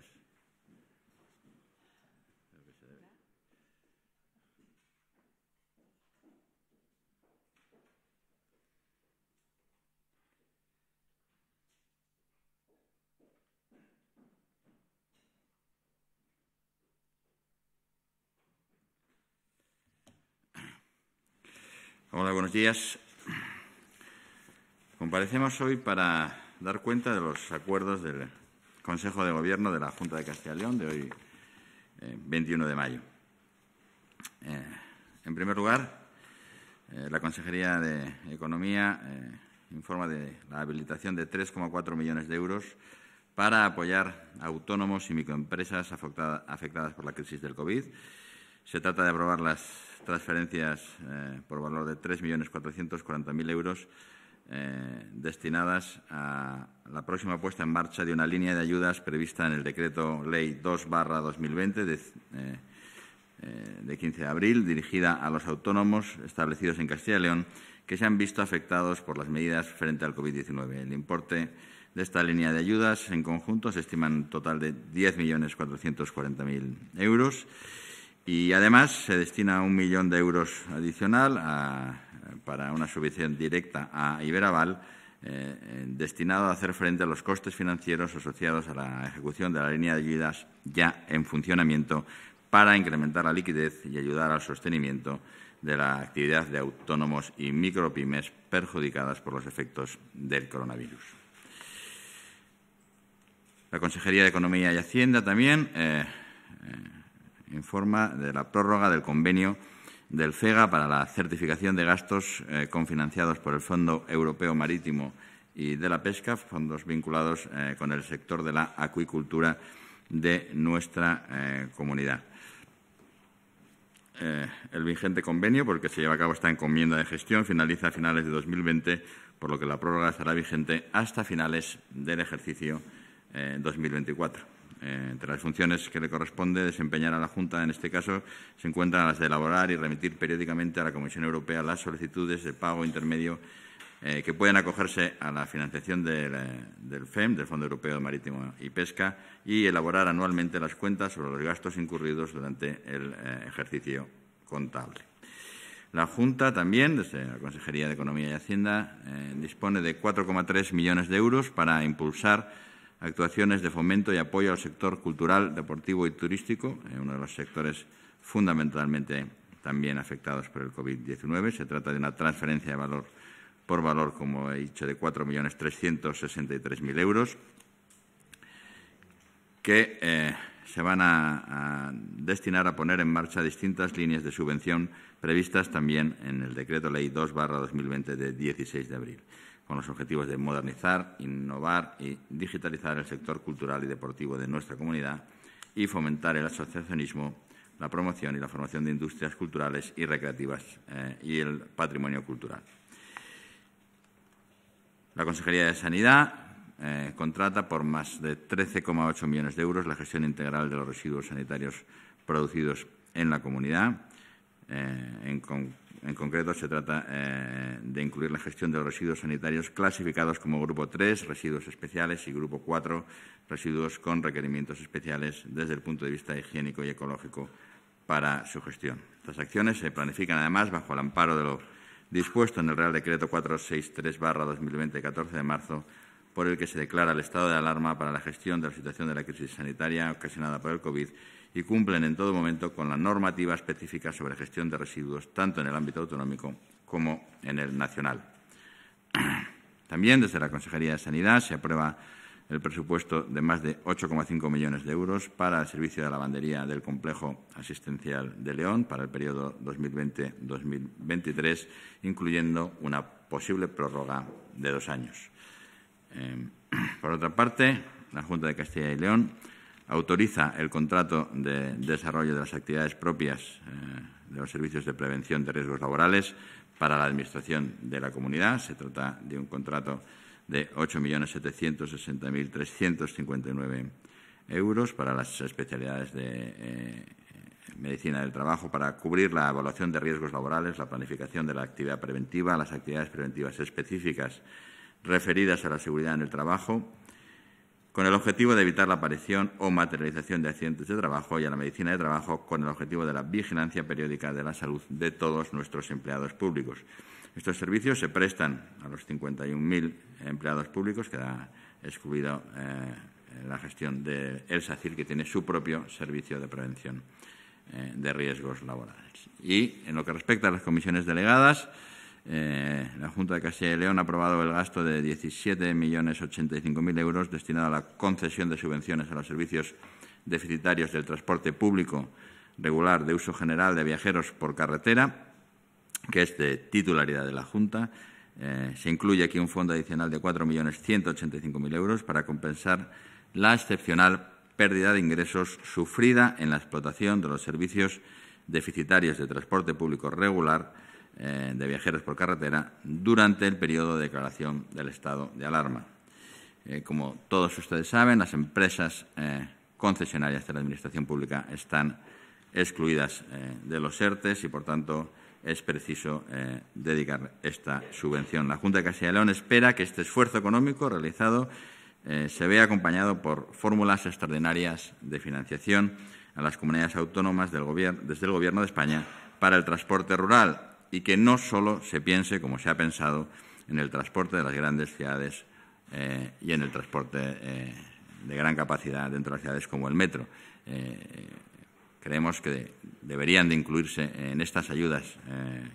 Pues. Hola, buenos días. Comparecemos hoy para dar cuenta de los acuerdos del Consejo de Gobierno de la Junta de Castilla y León de hoy, 21 eh, de mayo. Eh, en primer lugar, eh, la Consejería de Economía informa de la habilitación de 3,4 millones de euros para apoyar autónomos y microempresas afectadas por la crisis del COVID. Se trata de aprobar las transferencias por valor de 3.440.000 euros eh, destinadas a la próxima puesta en marcha de una línea de ayudas prevista en el Decreto Ley 2-2020 de, 15 eh, eh, de abril, dirigida a los autónomos establecidos en Castilla y León que se han visto afectados por las medidas frente al COVID-19. El importe de esta línea de ayudas en conjunto se estima en un total de 10.440.000 euros y además se destina un millón de euros adicional a para una subvención directa a Iberaval, eh, destinado a hacer frente a los costes financieros asociados a la ejecución de la línea de ayudas ya en funcionamiento para incrementar la liquidez y ayudar al sostenimiento de la actividad de autónomos y micropymes perjudicadas por los efectos del coronavirus. La Consejería de Economía y Hacienda también eh, eh, informa de la prórroga del convenio del CEGA para la certificación de gastos eh, cofinanciados confinanciados por el Fondo Europeo Marítimo y de la Pesca, fondos vinculados eh, con el sector de la acuicultura de nuestra eh, comunidad. el vigente convenio, porque se lleva a cabo esta encomienda de gestión, finaliza a finales de 2020, por lo que la prórroga estará vigente hasta finales del ejercicio 2024. Eh, entre las funciones que le corresponde desempeñar a la Junta, en este caso, se encuentran las de elaborar y remitir periódicamente a la Comisión Europea las solicitudes de pago intermedio eh, que puedan acogerse a la financiación del, FEM, del Fondo Europeo de Marítimo y Pesca, y elaborar anualmente las cuentas sobre los gastos incurridos durante el eh, ejercicio contable. La Junta también, desde la Consejería de Economía y Hacienda, dispone de 4,3 millones de euros para impulsar actuaciones de fomento y apoyo al sector cultural, deportivo y turístico, eh, uno de los sectores fundamentalmente también afectados por el COVID-19. Se trata de una transferencia de valor por valor, como he dicho, de 4.363.000 euros que eh, se van a, a, destinar a poner en marcha distintas líneas de subvención previstas también en el Decreto Ley 2 2020 de 16 de abril con los objetivos de modernizar, innovar y digitalizar el sector cultural y deportivo de nuestra comunidad y fomentar el asociacionismo, la promoción y la formación de industrias culturales y recreativas eh, y el patrimonio cultural. La Consejería de Sanidad eh, contrata por más de 13,8 millones de euros la gestión integral de los residuos sanitarios producidos en la comunidad, eh, en, en concreto, se trata eh, de incluir la gestión de los residuos sanitarios clasificados como grupo 3, residuos especiales, y grupo 4, residuos con requerimientos especiales desde el punto de vista higiénico y ecológico para su gestión. Estas acciones se planifican además bajo el amparo de lo dispuesto en el Real Decreto 463-2020, 14 de marzo, por el que se declara el estado de alarma para la gestión de la situación de la crisis sanitaria ocasionada por el COVID y cumplen en todo momento con la normativa específica sobre gestión de residuos, tanto en el ámbito autonómico como en el nacional. También desde la Consejería de Sanidad se aprueba el presupuesto de más de 8,5 millones de euros para el servicio de lavandería del complejo asistencial de León para el periodo 2020-2023, incluyendo una posible prórroga de dos años. Em, por otra parte, la Junta de Castilla y León autoriza el contrato de desarrollo de las actividades propias eh, de los servicios de prevención de riesgos laborales para la Administración de la Comunidad. Se trata de un contrato de 8.760.359 euros para las especialidades de eh, medicina del trabajo para cubrir la evaluación de riesgos laborales, la planificación de la actividad preventiva, las actividades preventivas específicas referidas a la seguridad en el trabajo, con el objetivo de evitar la aparición o materialización de accidentes de trabajo y a la medicina de trabajo con el objetivo de la vigilancia periódica de la salud de todos nuestros empleados públicos. Estos servicios se prestan a los 51.000 empleados públicos, que queda excluido eh, la gestión de el que tiene su propio servicio de prevención eh, de riesgos laborales. Y en lo que respecta a las comisiones delegadas, eh, la Junta de Castilla y León ha aprobado el gasto de 17.085.000 euros destinado a la concesión de subvenciones a los servicios deficitarios del transporte público regular de uso general de viajeros por carretera, que es de titularidad de la Junta. Eh, se incluye aquí un fondo adicional de 4.185.000 euros para compensar la excepcional pérdida de ingresos sufrida en la explotación de los servicios deficitarios de transporte público regular eh, de viajeros por carretera durante el periodo de declaración del estado de alarma. Eh, como todos ustedes saben, las empresas eh, concesionarias de la Administración Pública están excluidas de los ERTES y, por tanto, es preciso dedicar esta subvención. La Junta de Castilla y León espera que este esfuerzo económico realizado se vea acompañado por fórmulas extraordinarias de financiación a las comunidades autónomas del desde el Gobierno de España para el transporte rural, y que no solo se piense, como se ha pensado, en el transporte de las grandes ciudades eh, y en el transporte eh, de gran capacidad dentro de las ciudades como el metro. Eh, creemos que deberían de incluirse en estas ayudas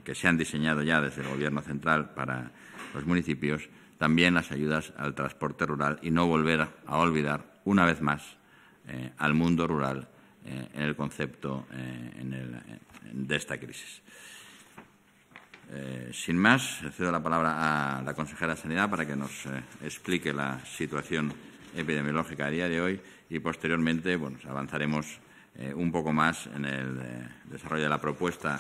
que se han diseñado ya desde el Gobierno central para los municipios también las ayudas al transporte rural y no volver a olvidar una vez más al mundo rural en el concepto de esta crisis. Eh, sin más, cedo la palabra a la consejera de Sanidad para que nos eh, explique la situación epidemiológica a día de hoy y posteriormente bueno, pues avanzaremos eh, un poco más en el desarrollo de la propuesta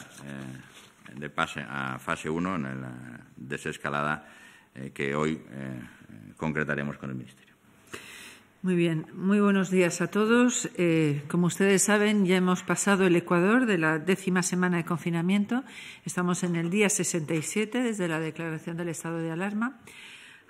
de pase a fase 1, en la desescalada que hoy concretaremos con el Ministerio. Muy bien, muy buenos días a todos. Eh, como ustedes saben, ya hemos pasado el Ecuador de la décima semana de confinamiento. Estamos en el día 67 desde la declaración del estado de alarma.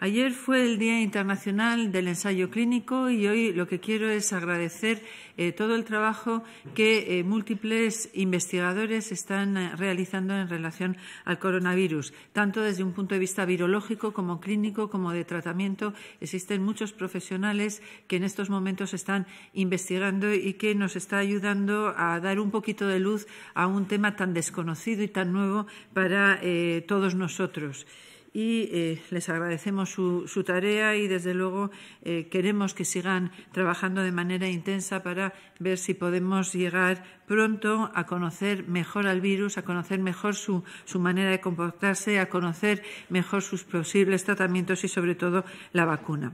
Ayer fue el Día Internacional del Ensayo Clínico y hoy lo que quiero es agradecer eh, todo el trabajo que eh, múltiples investigadores están eh, realizando en relación al coronavirus, tanto desde un punto de vista virológico como clínico como de tratamiento. Existen muchos profesionales que en estos momentos están investigando y que nos están ayudando a dar un poquito de luz a un tema tan desconocido y tan nuevo para todos nosotros y eh, les agradecemos su, tarea y, desde luego, eh, queremos que sigan trabajando de manera intensa para ver si podemos llegar pronto a conocer mejor al virus, a conocer mejor su, su manera de comportarse, a conocer mejor sus posibles tratamientos y, sobre todo, la vacuna.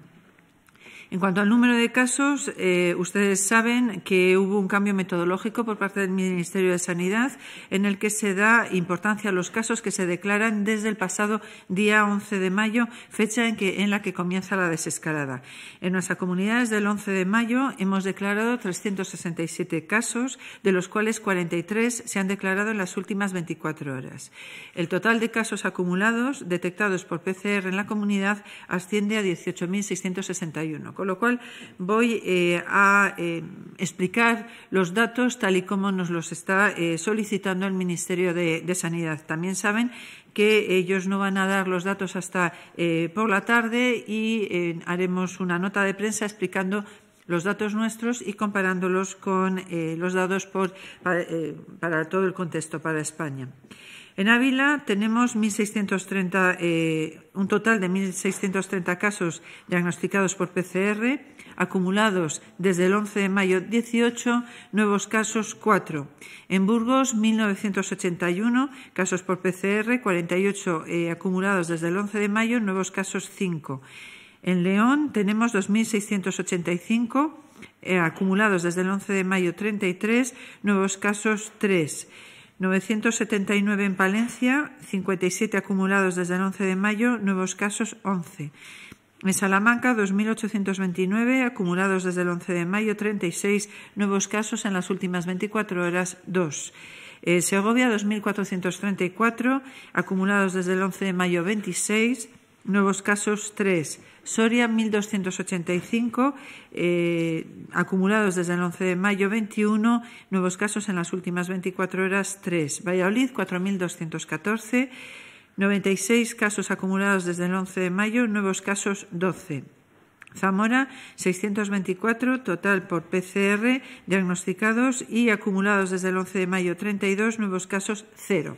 En cuanto al número de casos, eh, ustedes saben que hubo un cambio metodológico por parte del Ministerio de Sanidad en el que se da importancia a los casos que se declaran desde el pasado día 11 de mayo, fecha en, en la que comienza la desescalada. En nuestra comunidad, desde el 11 de mayo, hemos declarado 367 casos, de los cuales 43 se han declarado en las últimas 24 horas. El total de casos acumulados detectados por PCR en la comunidad asciende a 18.661 con lo cual voy eh, a eh, explicar los datos tal y como nos los está eh, solicitando el Ministerio de, Sanidad. También saben que ellos no van a dar los datos hasta por la tarde y haremos una nota de prensa explicando los datos nuestros y comparándolos con los datos para todo el contexto para España. En Ávila tenemos 1630, eh, un total de 1.630 casos diagnosticados por PCR, acumulados desde el 11 de mayo 18, nuevos casos 4. En Burgos, 1.981 casos por PCR, 48 eh, acumulados desde el 11 de mayo, nuevos casos 5. En León tenemos 2.685 eh, acumulados desde el 11 de mayo 33, nuevos casos 3. 979 en Palencia, 57 acumulados desde el 11 de mayo, nuevos casos 11. En Salamanca, 2.829, acumulados desde el 11 de mayo, 36 nuevos casos en las últimas 24 horas, 2. Eh, Segovia, 2.434, acumulados desde el 11 de mayo, 26 nuevos casos, 3. Soria 1.285 eh, acumulados desde el 11 de mayo 21, nuevos casos en las últimas 24 horas 3, Valladolid 4.214, 96 casos acumulados desde el 11 de mayo, nuevos casos 12. Zamora, 624 total por PCR diagnosticados y acumulados desde el 11 de mayo 32, nuevos casos 0.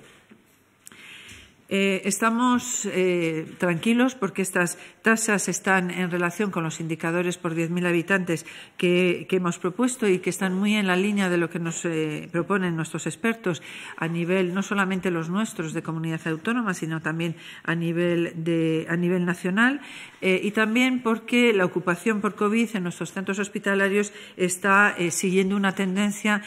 Eh, estamos eh, tranquilos porque estas tasas están en relación con los indicadores por 10.000 habitantes que, hemos propuesto y que están muy en la línea de lo que nos eh, proponen nuestros expertos a nivel, no solamente los nuestros de comunidad autónoma, sino también a nivel, a nivel nacional. y también porque la ocupación por COVID en nuestros centros hospitalarios está siguiendo una tendencia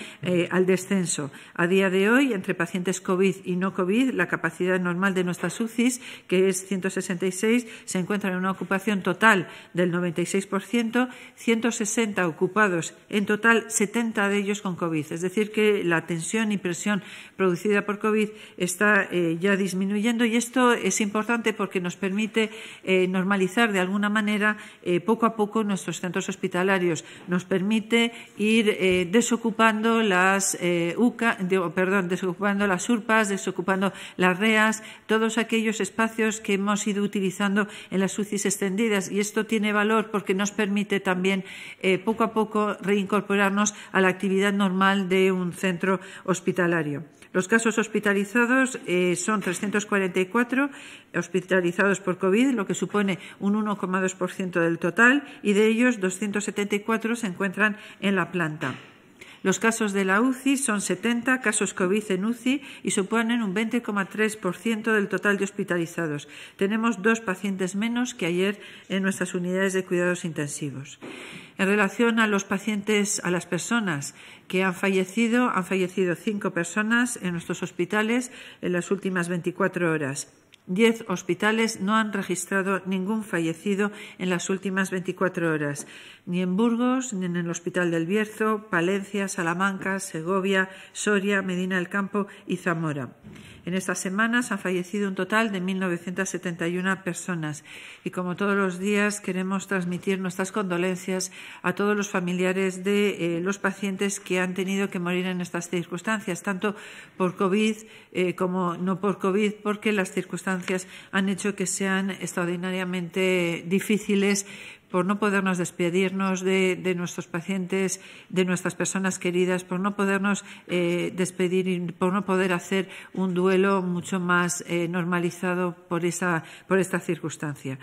al descenso. A día de hoy, entre pacientes COVID y no COVID, la capacidad normal de nuestras UCIs, que es 166, se encuentran en una ocupación total del 96%, 160 ocupados, en total 70 de ellos con COVID. Es decir, que la tensión y presión producida por COVID está eh, ya disminuyendo y esto es importante porque nos permite eh, normalizar de alguna manera eh, poco a poco nuestros centros hospitalarios. Nos permite ir desocupando las UCA, perdón, desocupando las URPAs, desocupando las REAS, todos aquellos espacios que hemos ido utilizando en las UCIs extendidas. Y esto tiene valor porque nos permite también eh, poco a poco reincorporarnos a la actividad normal de un centro hospitalario. Los casos hospitalizados eh, son 344 hospitalizados por COVID, lo que supone un 1,2% del total, y de ellos 274 se encuentran en la planta. Los casos de la UCI son 70 casos COVID en UCI y suponen un 20,3% del total de hospitalizados. Tenemos dos pacientes menos que ayer en nuestras unidades de cuidados intensivos. En relación a los pacientes, a las personas que han fallecido, han fallecido cinco personas en nuestros hospitales en las últimas 24 horas. Diez hospitales no han registrado ningún fallecido en las últimas 24 horas, ni en Burgos, ni en el Hospital del Bierzo, Palencia, Salamanca, Segovia, Soria, Medina del Campo y Zamora. En estas semanas han fallecido un total de 1.971 personas y como todos los días queremos transmitir nuestras condolencias a todos los familiares de eh, los pacientes que han tenido que morir en estas circunstancias, tanto por COVID eh, como no por COVID, porque las circunstancias han hecho que sean extraordinariamente difíciles por no podernos despedirnos de, nuestros pacientes, de nuestras personas queridas, por no podernos eh, despedir y por no poder hacer un duelo mucho más eh, normalizado por, esa, por esta circunstancia.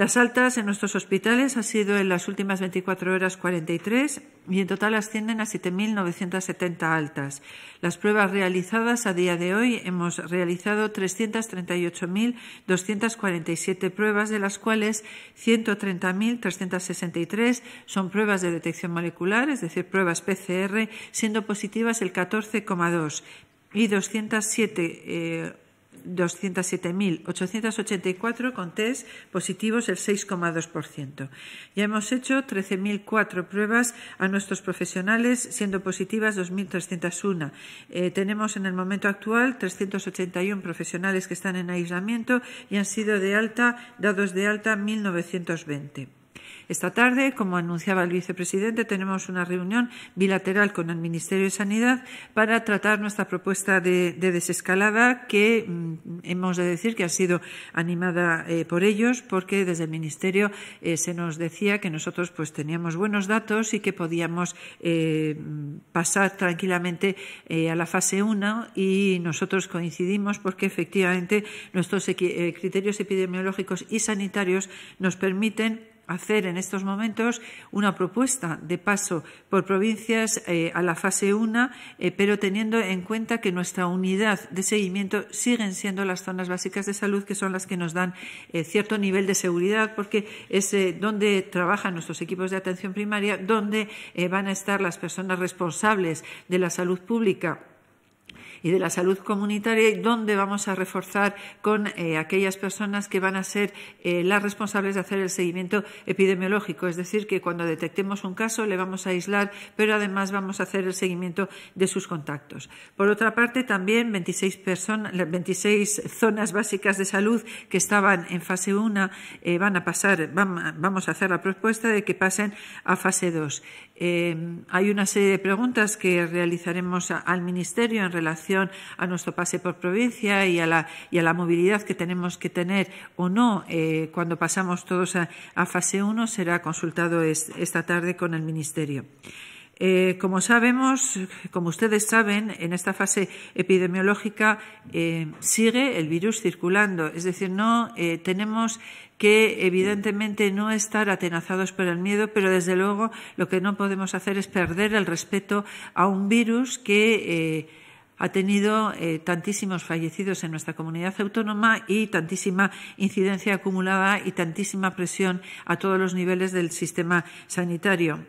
Las altas en nuestros hospitales han sido en las últimas 24 horas 43 y en total ascienden a 7.970 altas. Las pruebas realizadas a día de hoy hemos realizado 338.247 pruebas, de las cuales 130.363 son pruebas de detección molecular, es decir, pruebas PCR, siendo positivas el 14,2 y 207 207.884 con test positivos, el 6,2%. Ya hemos hecho 13.004 pruebas a nuestros profesionales, siendo positivas 2.301. Eh, tenemos en el momento actual 381 profesionales que están en aislamiento y han sido de alta, dados de alta 1.920. Esta tarde, como anunciaba el vicepresidente, tenemos una reunión bilateral con el Ministerio de Sanidad para tratar nuestra propuesta de, desescalada que mm, hemos de decir que ha sido animada eh, por ellos porque desde el Ministerio eh, se nos decía que nosotros pues, teníamos buenos datos y que podíamos eh, pasar tranquilamente a la fase 1 y nosotros coincidimos porque efectivamente nuestros criterios epidemiológicos y sanitarios nos permiten hacer en estos momentos una propuesta de paso por provincias eh, a la fase 1, eh, pero teniendo en cuenta que nuestra unidad de seguimiento siguen siendo las zonas básicas de salud, que son las que nos dan eh, cierto nivel de seguridad, porque es donde trabajan nuestros equipos de atención primaria, donde van a estar las personas responsables de la salud pública y de la salud comunitaria, ¿dónde vamos a reforzar con eh, aquellas personas que van a ser eh, las responsables de hacer el seguimiento epidemiológico. Es decir, que cuando detectemos un caso le vamos a aislar, pero además vamos a hacer el seguimiento de sus contactos. Por otra parte, también 26, personas, 26 zonas básicas de salud que estaban en fase 1 eh, van a pasar, vamos a hacer la propuesta de que pasen a fase 2. Eh, hay una serie de preguntas que realizaremos al Ministerio en relación a nuestro pase por provincia y a la, movilidad que tenemos que tener o no eh, cuando pasamos todos a, fase 1. Será consultado esta tarde con el Ministerio. Eh, como sabemos, como ustedes saben, en esta fase epidemiológica sigue el virus circulando, es decir, no tenemos que evidentemente no estar atenazados por el miedo, pero desde luego lo que no podemos hacer es perder el respeto a un virus que eh, ha tenido eh, tantísimos fallecidos en nuestra comunidad autónoma y tantísima incidencia acumulada y tantísima presión a todos los niveles del sistema sanitario.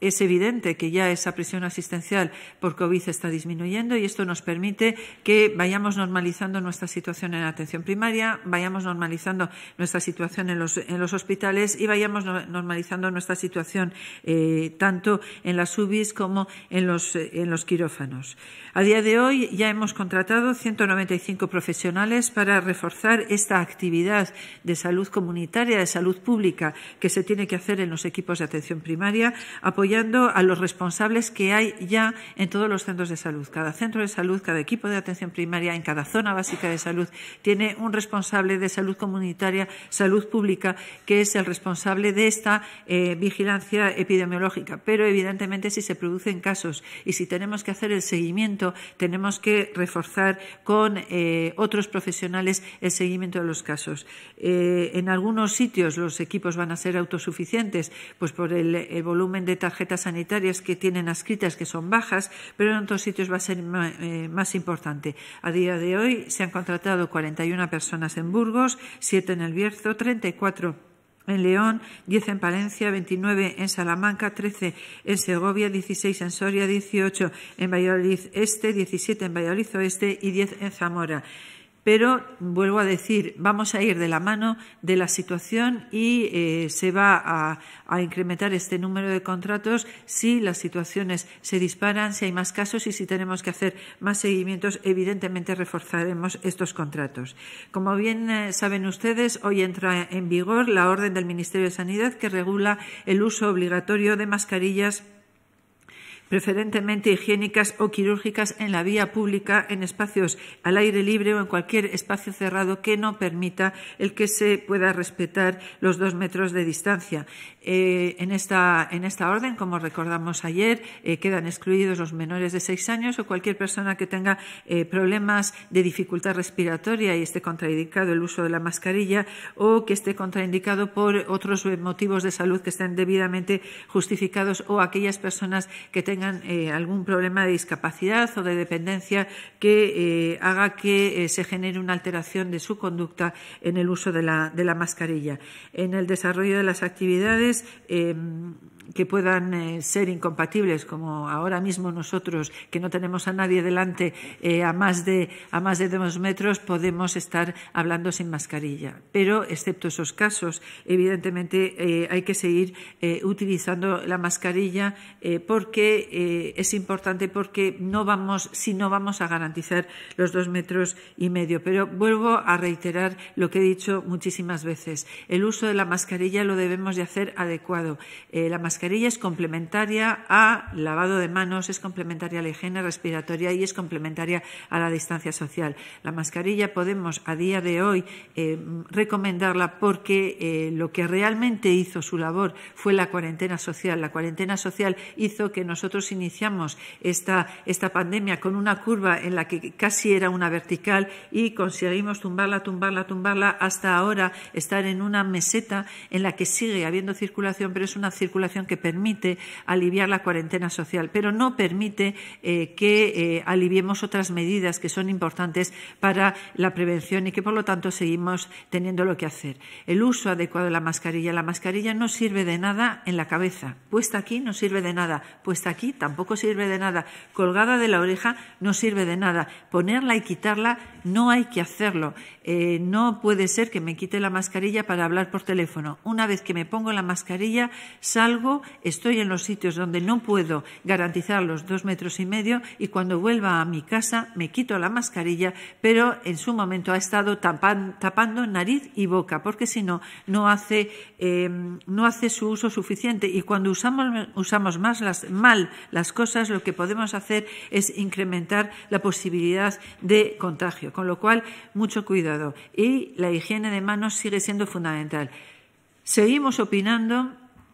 Es evidente que ya esa presión asistencial por COVID está disminuyendo y esto nos permite que vayamos normalizando nuestra situación en la atención primaria, vayamos normalizando nuestra situación en los, hospitales y vayamos normalizando nuestra situación eh, tanto en las UBIs como en los, quirófanos. A día de hoy ya hemos contratado 195 profesionales para reforzar esta actividad de salud comunitaria, de salud pública que se tiene que hacer en los equipos de atención primaria, a los responsables que hay ya en todos los centros de salud. Cada centro de salud, cada equipo de atención primaria, en cada zona básica de salud, tiene un responsable de salud comunitaria, salud pública, que es el responsable de esta eh, vigilancia epidemiológica. Pero, evidentemente, si se producen casos y si tenemos que hacer el seguimiento, tenemos que reforzar con eh, otros profesionales el seguimiento de los casos. Eh, en algunos sitios los equipos van a ser autosuficientes, pues por el, volumen de tarjetas tarjetas sanitarias que tienen adscritas que son bajas, pero en otros sitios va a ser eh, más, importante. A día de hoy se han contratado 41 personas en Burgos, 7 en El Bierzo, 34 en León, 10 en Palencia, 29 en Salamanca, 13 en Segovia, 16 en Soria, 18 en Valladolid Este, 17 en Valladolid Oeste y 10 en Zamora pero vuelvo a decir, vamos a ir de la mano de la situación y eh, se va a, incrementar este número de contratos si las situaciones se disparan, si hay más casos y si tenemos que hacer más seguimientos, evidentemente reforzaremos estos contratos. Como bien eh, saben ustedes, hoy entra en vigor la orden del Ministerio de Sanidad que regula el uso obligatorio de mascarillas preferentemente higiénicas o quirúrgicas en la vía pública, en espacios al aire libre o en cualquier espacio cerrado que no permita el que se pueda respetar los dos metros de distancia. Eh, en, esta, en, esta, orden, como recordamos ayer, eh, quedan excluidos los menores de seis años o cualquier persona que tenga eh, problemas de dificultad respiratoria y esté contraindicado el uso de la mascarilla o que esté contraindicado por otros motivos de salud que estén debidamente justificados o aquellas personas que tengan tengan eh, algún problema de discapacidad o de dependencia que eh, haga que eh, se genere una alteración de su conducta en el uso de la, de la mascarilla. En el desarrollo de las actividades em, que puedan eh, ser incompatibles, como ahora mismo nosotros, que no tenemos a nadie delante eh, a, más de, dos metros, podemos estar hablando sin mascarilla. Pero, excepto esos casos, evidentemente eh, hay que seguir utilizando la mascarilla porque es importante, porque no vamos, si no vamos a garantizar los dos metros y medio. Pero vuelvo a reiterar lo que he dicho muchísimas veces. El uso de la mascarilla lo debemos de hacer adecuado. la mascarilla es complementaria a lavado de manos, es complementaria a la higiene respiratoria y es complementaria a la distancia social. La mascarilla podemos a día de hoy eh, recomendarla porque eh, lo que realmente hizo su labor fue la cuarentena social. La cuarentena social hizo que nosotros iniciamos esta, esta pandemia con una curva en la que casi era una vertical y conseguimos tumbarla, tumbarla, tumbarla hasta ahora estar en una meseta en la que sigue habiendo circulación, pero es una circulación que permite aliviar la cuarentena social, pero no permite eh, que eh, aliviemos otras medidas que son importantes para la prevención y que, por lo tanto, seguimos teniendo lo que hacer. El uso adecuado de la mascarilla. La mascarilla no sirve de nada en la cabeza. Puesta aquí no sirve de nada. Puesta aquí tampoco sirve de nada. Colgada de la oreja no sirve de nada. Ponerla y quitarla no hay que hacerlo. Eh, no puede ser que me quite la mascarilla para hablar por teléfono. Una vez que me pongo la mascarilla, salgo, estoy en los sitios donde no puedo garantizar los dos metros y medio y cuando vuelva a mi casa me quito la mascarilla, pero en su momento ha estado tapando nariz y boca, porque si no, no hace, em, no hace su uso suficiente. Y cuando usamos, usamos más las, mal las cosas, lo que podemos hacer es incrementar la posibilidad de contagio. Con lo cual, mucho cuidado y la higiene de manos sigue siendo fundamental. Seguimos opinando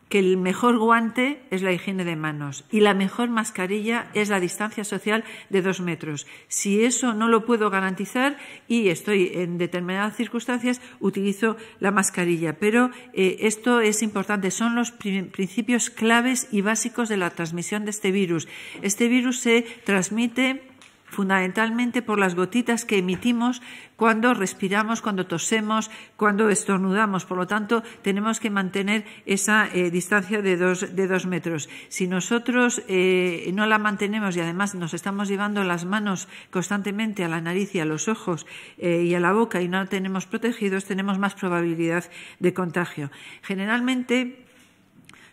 que el mejor guante es la higiene de manos y la mejor mascarilla es la distancia social de dos metros. Si eso no lo puedo garantizar y estoy en determinadas circunstancias, utilizo la mascarilla. Pero eh, esto es importante, son los principios claves y básicos de la transmisión de este virus. Este virus se transmite fundamentalmente por las gotitas que emitimos cuando respiramos, cuando tosemos, cuando estornudamos. Por lo tanto, tenemos que mantener esa eh, distancia de dos, metros. Si nosotros eh, no la mantenemos y además nos estamos llevando las manos constantemente a la nariz y a los ojos eh, y a la boca y no la tenemos protegidos, tenemos más probabilidad de contagio. Generalmente,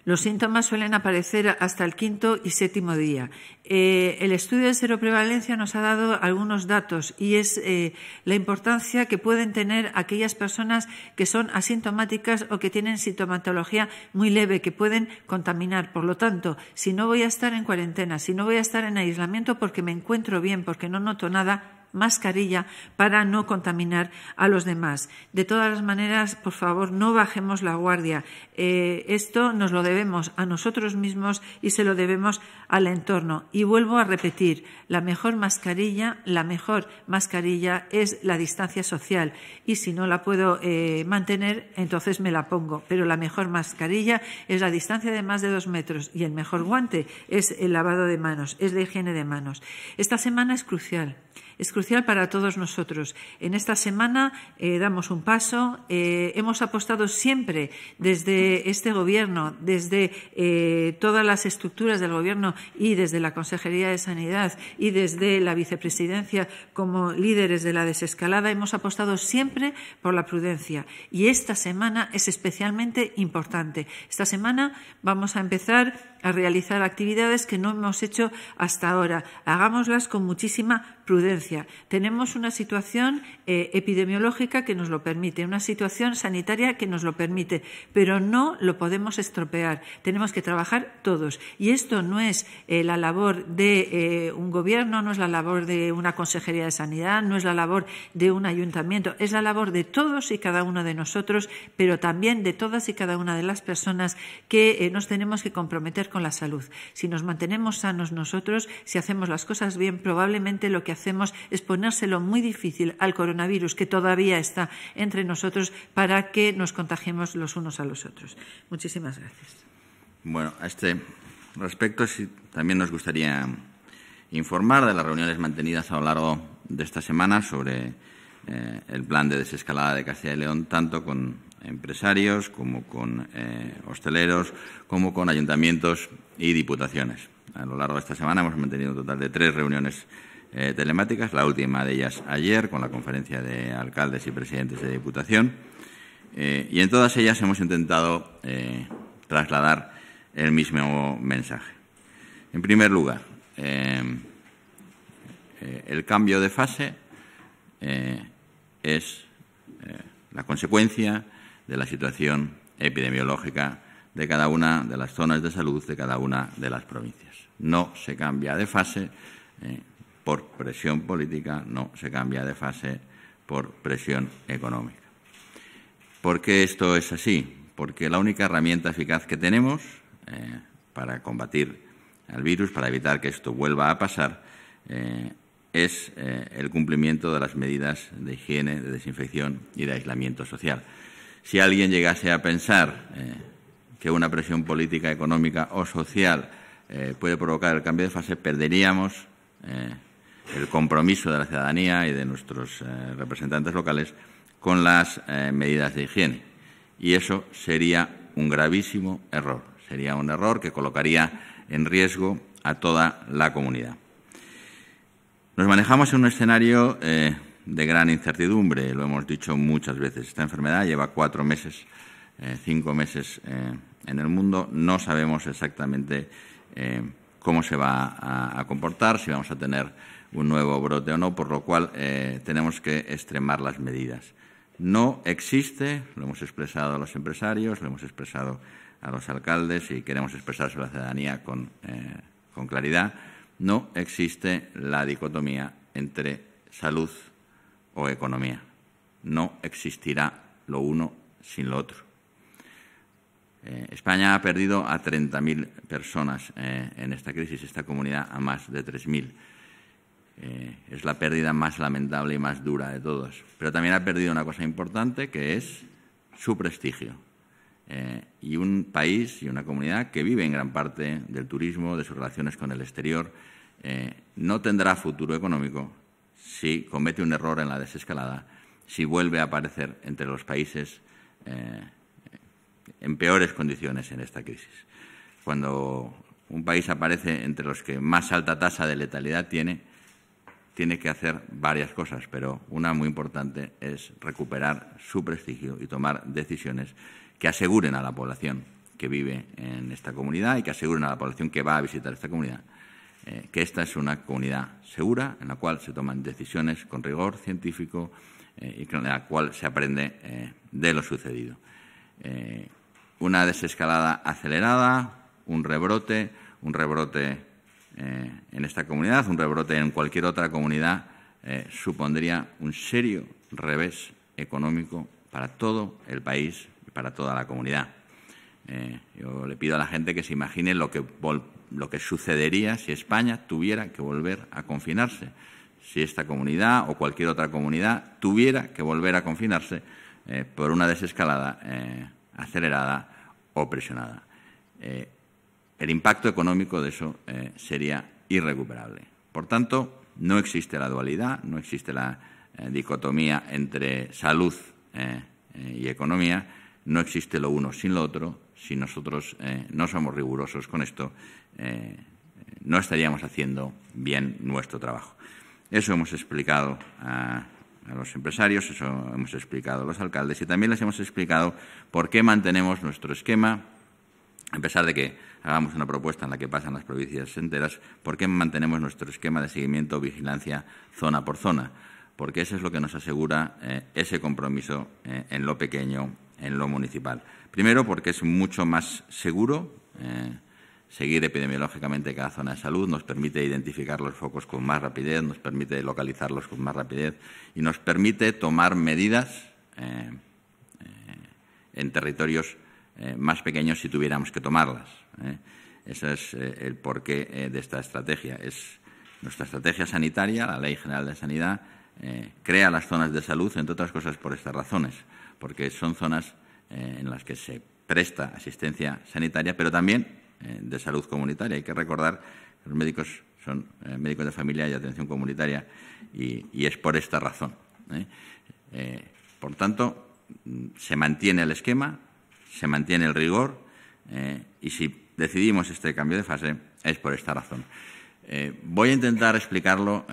los síntomas suelen aparecer hasta el quinto y séptimo día. Eh, el estudio de seroprevalencia nos ha dado algunos datos y es eh, la importancia que pueden tener aquellas personas que son asintomáticas o que tienen sintomatología muy leve, que pueden contaminar. Por lo tanto, si no voy a estar en cuarentena, si no voy a estar en aislamiento porque me encuentro bien, porque no noto nada, mascarilla para no contaminar a los demás. De todas las maneras, por favor, no bajemos la guardia. Eh, esto nos lo debemos a nosotros mismos y se lo debemos al entorno. Y vuelvo a repetir, la mejor mascarilla, la mejor mascarilla es la distancia social. Y si no la puedo eh, mantener, entonces me la pongo. Pero la mejor mascarilla es la distancia de más de dos metros y el mejor guante es el lavado de manos, es la higiene de manos. Esta semana es crucial es crucial para todos nosotros. En esta semana eh, damos un paso. Eh, hemos apostado siempre desde este Gobierno, desde eh, todas las estructuras del Gobierno y desde la Consejería de Sanidad y desde la Vicepresidencia como líderes de la desescalada, hemos apostado siempre por la prudencia. Y esta semana es especialmente importante. Esta semana vamos a empezar a realizar actividades que no hemos hecho hasta ahora. Hagámoslas con muchísima prudencia. Tenemos una situación eh, epidemiológica que nos lo permite, una situación sanitaria que nos lo permite, pero no lo podemos estropear. Tenemos que trabajar todos. Y esto no es eh, la labor de eh, un gobierno, no es la labor de una consejería de sanidad, no es la labor de un ayuntamiento, es la labor de todos y cada uno de nosotros, pero también de todas y cada una de las personas que nos tenemos que comprometer con la salud. Si nos mantenemos sanos nosotros, si hacemos las cosas bien, probablemente lo que hacemos es ponérselo muy difícil al coronavirus que todavía está entre nosotros para que nos contagiemos los unos a los otros. Muchísimas gracias. Bueno, a este respecto también nos gustaría informar de las reuniones mantenidas a lo largo de esta semana sobre eh, el plan de desescalada de Castilla y León, tanto con empresarios, como con eh, hosteleros, como con ayuntamientos y diputaciones. A lo largo de esta semana hemos mantenido un total de tres reuniones eh, telemáticas, la última de ellas ayer con la conferencia de alcaldes y presidentes de diputación. Eh, y en todas ellas hemos intentado trasladar el mismo mensaje. En primer lugar, el cambio de fase es la consecuencia de la situación epidemiológica de cada una de las zonas de salud de cada una de las provincias. No se cambia de fase eh, por presión política, no se cambia de fase por presión económica. ¿Por qué esto es así? Porque la única herramienta eficaz que tenemos eh, para combatir al virus, para evitar que esto vuelva a pasar, eh, es el cumplimiento de las medidas de higiene, de desinfección y de aislamiento social si alguien llegase a pensar eh, que una presión política, económica o social eh, puede provocar el cambio de fase, perderíamos eh, el compromiso de la ciudadanía y de nuestros representantes locales con las medidas de higiene. Y eso sería un gravísimo error. Sería un error que colocaría en riesgo a toda la comunidad. Nos manejamos en un escenario de gran incertidumbre, lo hemos dicho muchas veces. Esta enfermedad lleva cuatro meses, eh, cinco meses eh, en el mundo. No sabemos exactamente eh, cómo se va a, comportar, si vamos a tener un nuevo brote o no, por lo cual tenemos que extremar las medidas. No existe, lo hemos expresado a los empresarios, lo hemos expresado a los alcaldes y queremos expresar a la ciudadanía con, con claridad, no existe la dicotomía entre salud o economía. No existirá lo uno sin lo otro. Eh, España ha perdido a 30.000 personas eh, en esta crisis, esta comunidad a más de 3.000. Eh, es la pérdida más lamentable y más dura de todos. Pero también ha perdido una cosa importante que es su prestigio. y un país y una comunidad que vive en gran parte del turismo, de sus relaciones con el exterior, no tendrá futuro económico si comete un error en la desescalada, si vuelve a aparecer entre los países eh, en peores condiciones en esta crisis. Cuando un país aparece entre los que más alta tasa de letalidad tiene, tiene que hacer varias cosas, pero una muy importante es recuperar su prestigio y tomar decisiones que aseguren a la población que vive en esta comunidad y que aseguren a la población que va a visitar esta comunidad eh, que esta es una comunidad segura en la cual se toman decisiones con rigor científico eh, y con la cual se aprende eh, de lo sucedido. una desescalada acelerada, un rebrote, un rebrote en esta comunidad, un rebrote en cualquier otra comunidad, supondría un serio revés económico para todo el país y para toda la comunidad. yo le pido a la gente que se imagine lo que lo que sucedería si España tuviera que volver a confinarse, si esta comunidad o cualquier otra comunidad tuviera que volver a confinarse eh, por una desescalada eh, acelerada o presionada. Eh, el impacto económico de eso sería irrecuperable. Por tanto, no existe la dualidad, no existe la dicotomía entre salud y economía, no existe lo uno sin lo otro, si nosotros eh, no somos rigurosos con esto, eh, no estaríamos haciendo bien nuestro trabajo. Eso hemos explicado a, los empresarios, eso hemos explicado a los alcaldes y también les hemos explicado por qué mantenemos nuestro esquema, a pesar de que hagamos una propuesta en la que pasan las provincias enteras, por qué mantenemos nuestro esquema de seguimiento, vigilancia zona por zona porque eso es lo que nos asegura eh, ese compromiso en lo pequeño en lo municipal. Primero, porque es mucho más seguro. Eh, seguir epidemiológicamente cada zona de salud nos permite identificar los focos con más rapidez, nos permite localizarlos con más rapidez y nos permite tomar medidas eh, eh, en territorios más pequeños si tuviéramos que tomarlas. Ese es el porqué de esta estrategia. Es nuestra estrategia sanitaria, la Ley General de Sanidad, crea las zonas de salud, entre otras cosas por estas razones porque son zonas eh, en las que se presta asistencia sanitaria, pero también eh, de salud comunitaria. Hay que recordar que los médicos son eh, médicos de familia y atención comunitaria y, y es por esta razón. por tanto, mm, se mantiene el esquema, se mantiene el rigor y si decidimos este cambio de fase es por esta razón. voy a intentar explicarlo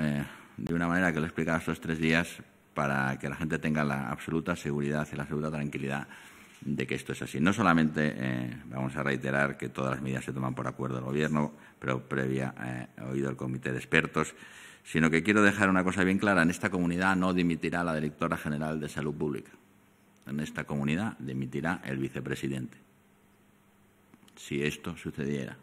de una manera que lo he explicado estos tres días, para que la gente tenga la absoluta seguridad y la absoluta tranquilidad de que esto es así. No solamente eh, vamos a reiterar que todas las medidas se toman por acuerdo del Gobierno, pero previa eh, oído el Comité de Expertos, sino que quiero dejar una cosa bien clara. En esta comunidad no dimitirá la Directora General de Salud Pública. En esta comunidad dimitirá el vicepresidente. Si esto sucediera.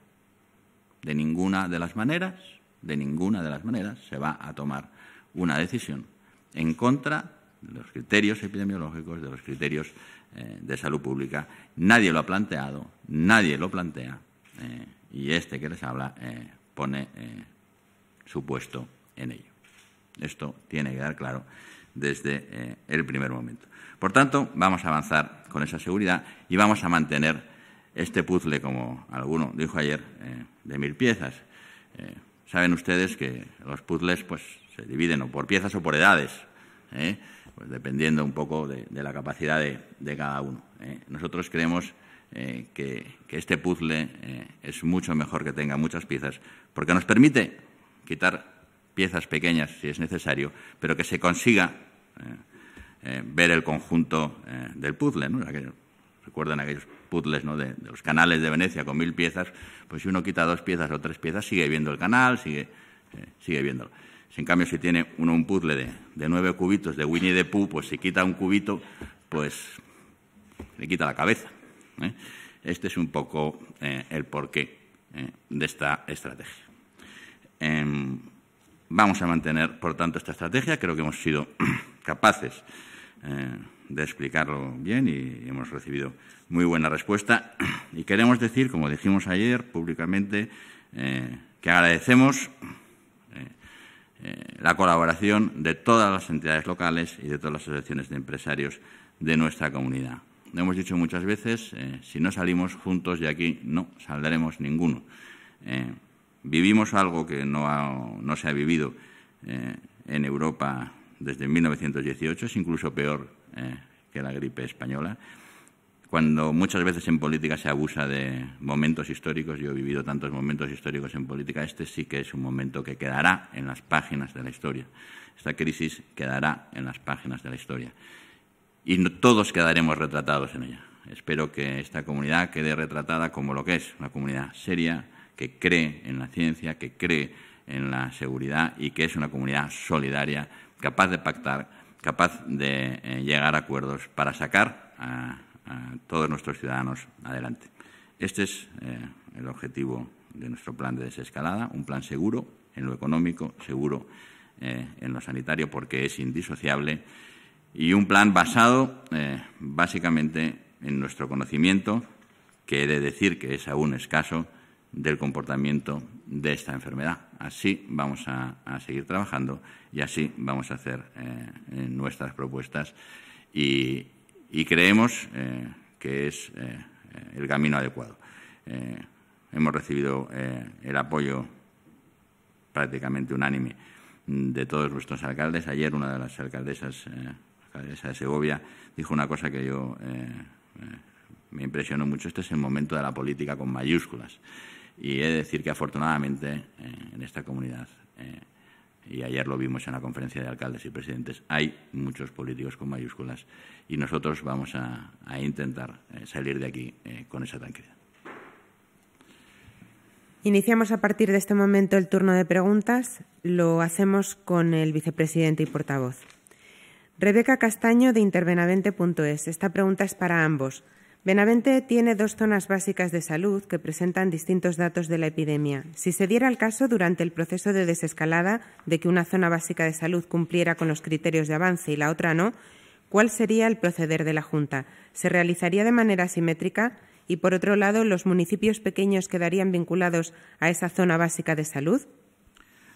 De ninguna de las maneras, de ninguna de las maneras, se va a tomar una decisión en contra de los criterios epidemiológicos, de los criterios eh, de salud pública. Nadie lo ha planteado, nadie lo plantea eh, y este que les habla eh, pone su puesto en ello. Esto tiene que quedar claro desde el primer momento. Por tanto, vamos a avanzar con esa seguridad y vamos a mantener este puzzle, como alguno dijo ayer, de mil piezas. saben ustedes que los puzzles pues, se dividen o por piezas o por edades, ¿eh? pues dependiendo un poco de, la capacidad de, cada uno. ¿eh? Nosotros creemos eh, que, este puzzle es mucho mejor que tenga muchas piezas, porque nos permite quitar piezas pequeñas si es necesario, pero que se consiga ver el conjunto del puzzle. ¿no? Aquellos, aquellos puzzles de, los canales de Venecia con mil piezas, pues si uno quita dos piezas o tres piezas sigue viendo el canal, sigue, sigue viéndolo en cambio si tiene uno un puzzle de, nueve cubitos de Winnie the Pooh, pues si quita un cubito, pues le quita la cabeza. ¿eh? Este es un poco eh, el porqué eh, de esta estrategia. Em, vamos a mantener, por tanto, esta estrategia. Creo que hemos sido capaces de explicarlo bien y hemos recibido muy buena respuesta. Y queremos decir, como dijimos ayer públicamente, que agradecemos eh, la colaboración de todas las entidades locales y de todas las asociaciones de empresarios de nuestra comunidad. Lo hemos dicho muchas veces, eh, si no salimos juntos de aquí no saldremos ninguno. Eh, vivimos algo que no, no se ha vivido en Europa desde 1918, es incluso peor que la gripe española cuando muchas veces en política se abusa de momentos históricos, yo he vivido tantos momentos históricos en política, este sí que es un momento que quedará en las páginas de la historia. Esta crisis quedará en las páginas de la historia. Y todos quedaremos retratados en ella. Espero que esta comunidad quede retratada como lo que es, una comunidad seria, que cree en la ciencia, que cree en la seguridad y que es una comunidad solidaria, capaz de pactar, capaz de eh, llegar a acuerdos para sacar a todos nuestros ciudadanos adelante. Este es eh, el objetivo de nuestro plan de desescalada, un plan seguro en lo económico, seguro eh, en lo sanitario, porque es indisociable, y un plan basado eh, básicamente en nuestro conocimiento, que he de decir que es aún escaso, del comportamiento de esta enfermedad. Así vamos a, a seguir trabajando y así vamos a hacer nuestras propuestas y, y creemos eh, que es eh, el camino adecuado. Eh, hemos recibido el apoyo prácticamente unánime de todos nuestros alcaldes. Ayer una de las alcaldesas, de Segovia dijo una cosa que yo me impresionó mucho. Este es el momento de la política con mayúsculas. Y he de decir que afortunadamente en esta comunidad y ayer lo vimos en la conferencia de alcaldes y presidentes, hay muchos políticos con mayúsculas y nosotros vamos a, intentar eh, salir de aquí eh, con esa tranquilidad. Iniciamos a partir de este momento el turno de preguntas. Lo hacemos con el vicepresidente y portavoz. Rebeca Castaño de Intervenavente.es. Esta pregunta es para ambos. Benavente tiene dos zonas básicas de salud que presentan distintos datos de la epidemia. Si se diera el caso durante el proceso de desescalada de que una zona básica de salud cumpliera con los criterios de avance y la otra no, ¿cuál sería el proceder de la Junta? ¿Se realizaría de manera simétrica? Y, por otro lado, ¿los municipios pequeños quedarían vinculados a esa zona básica de salud?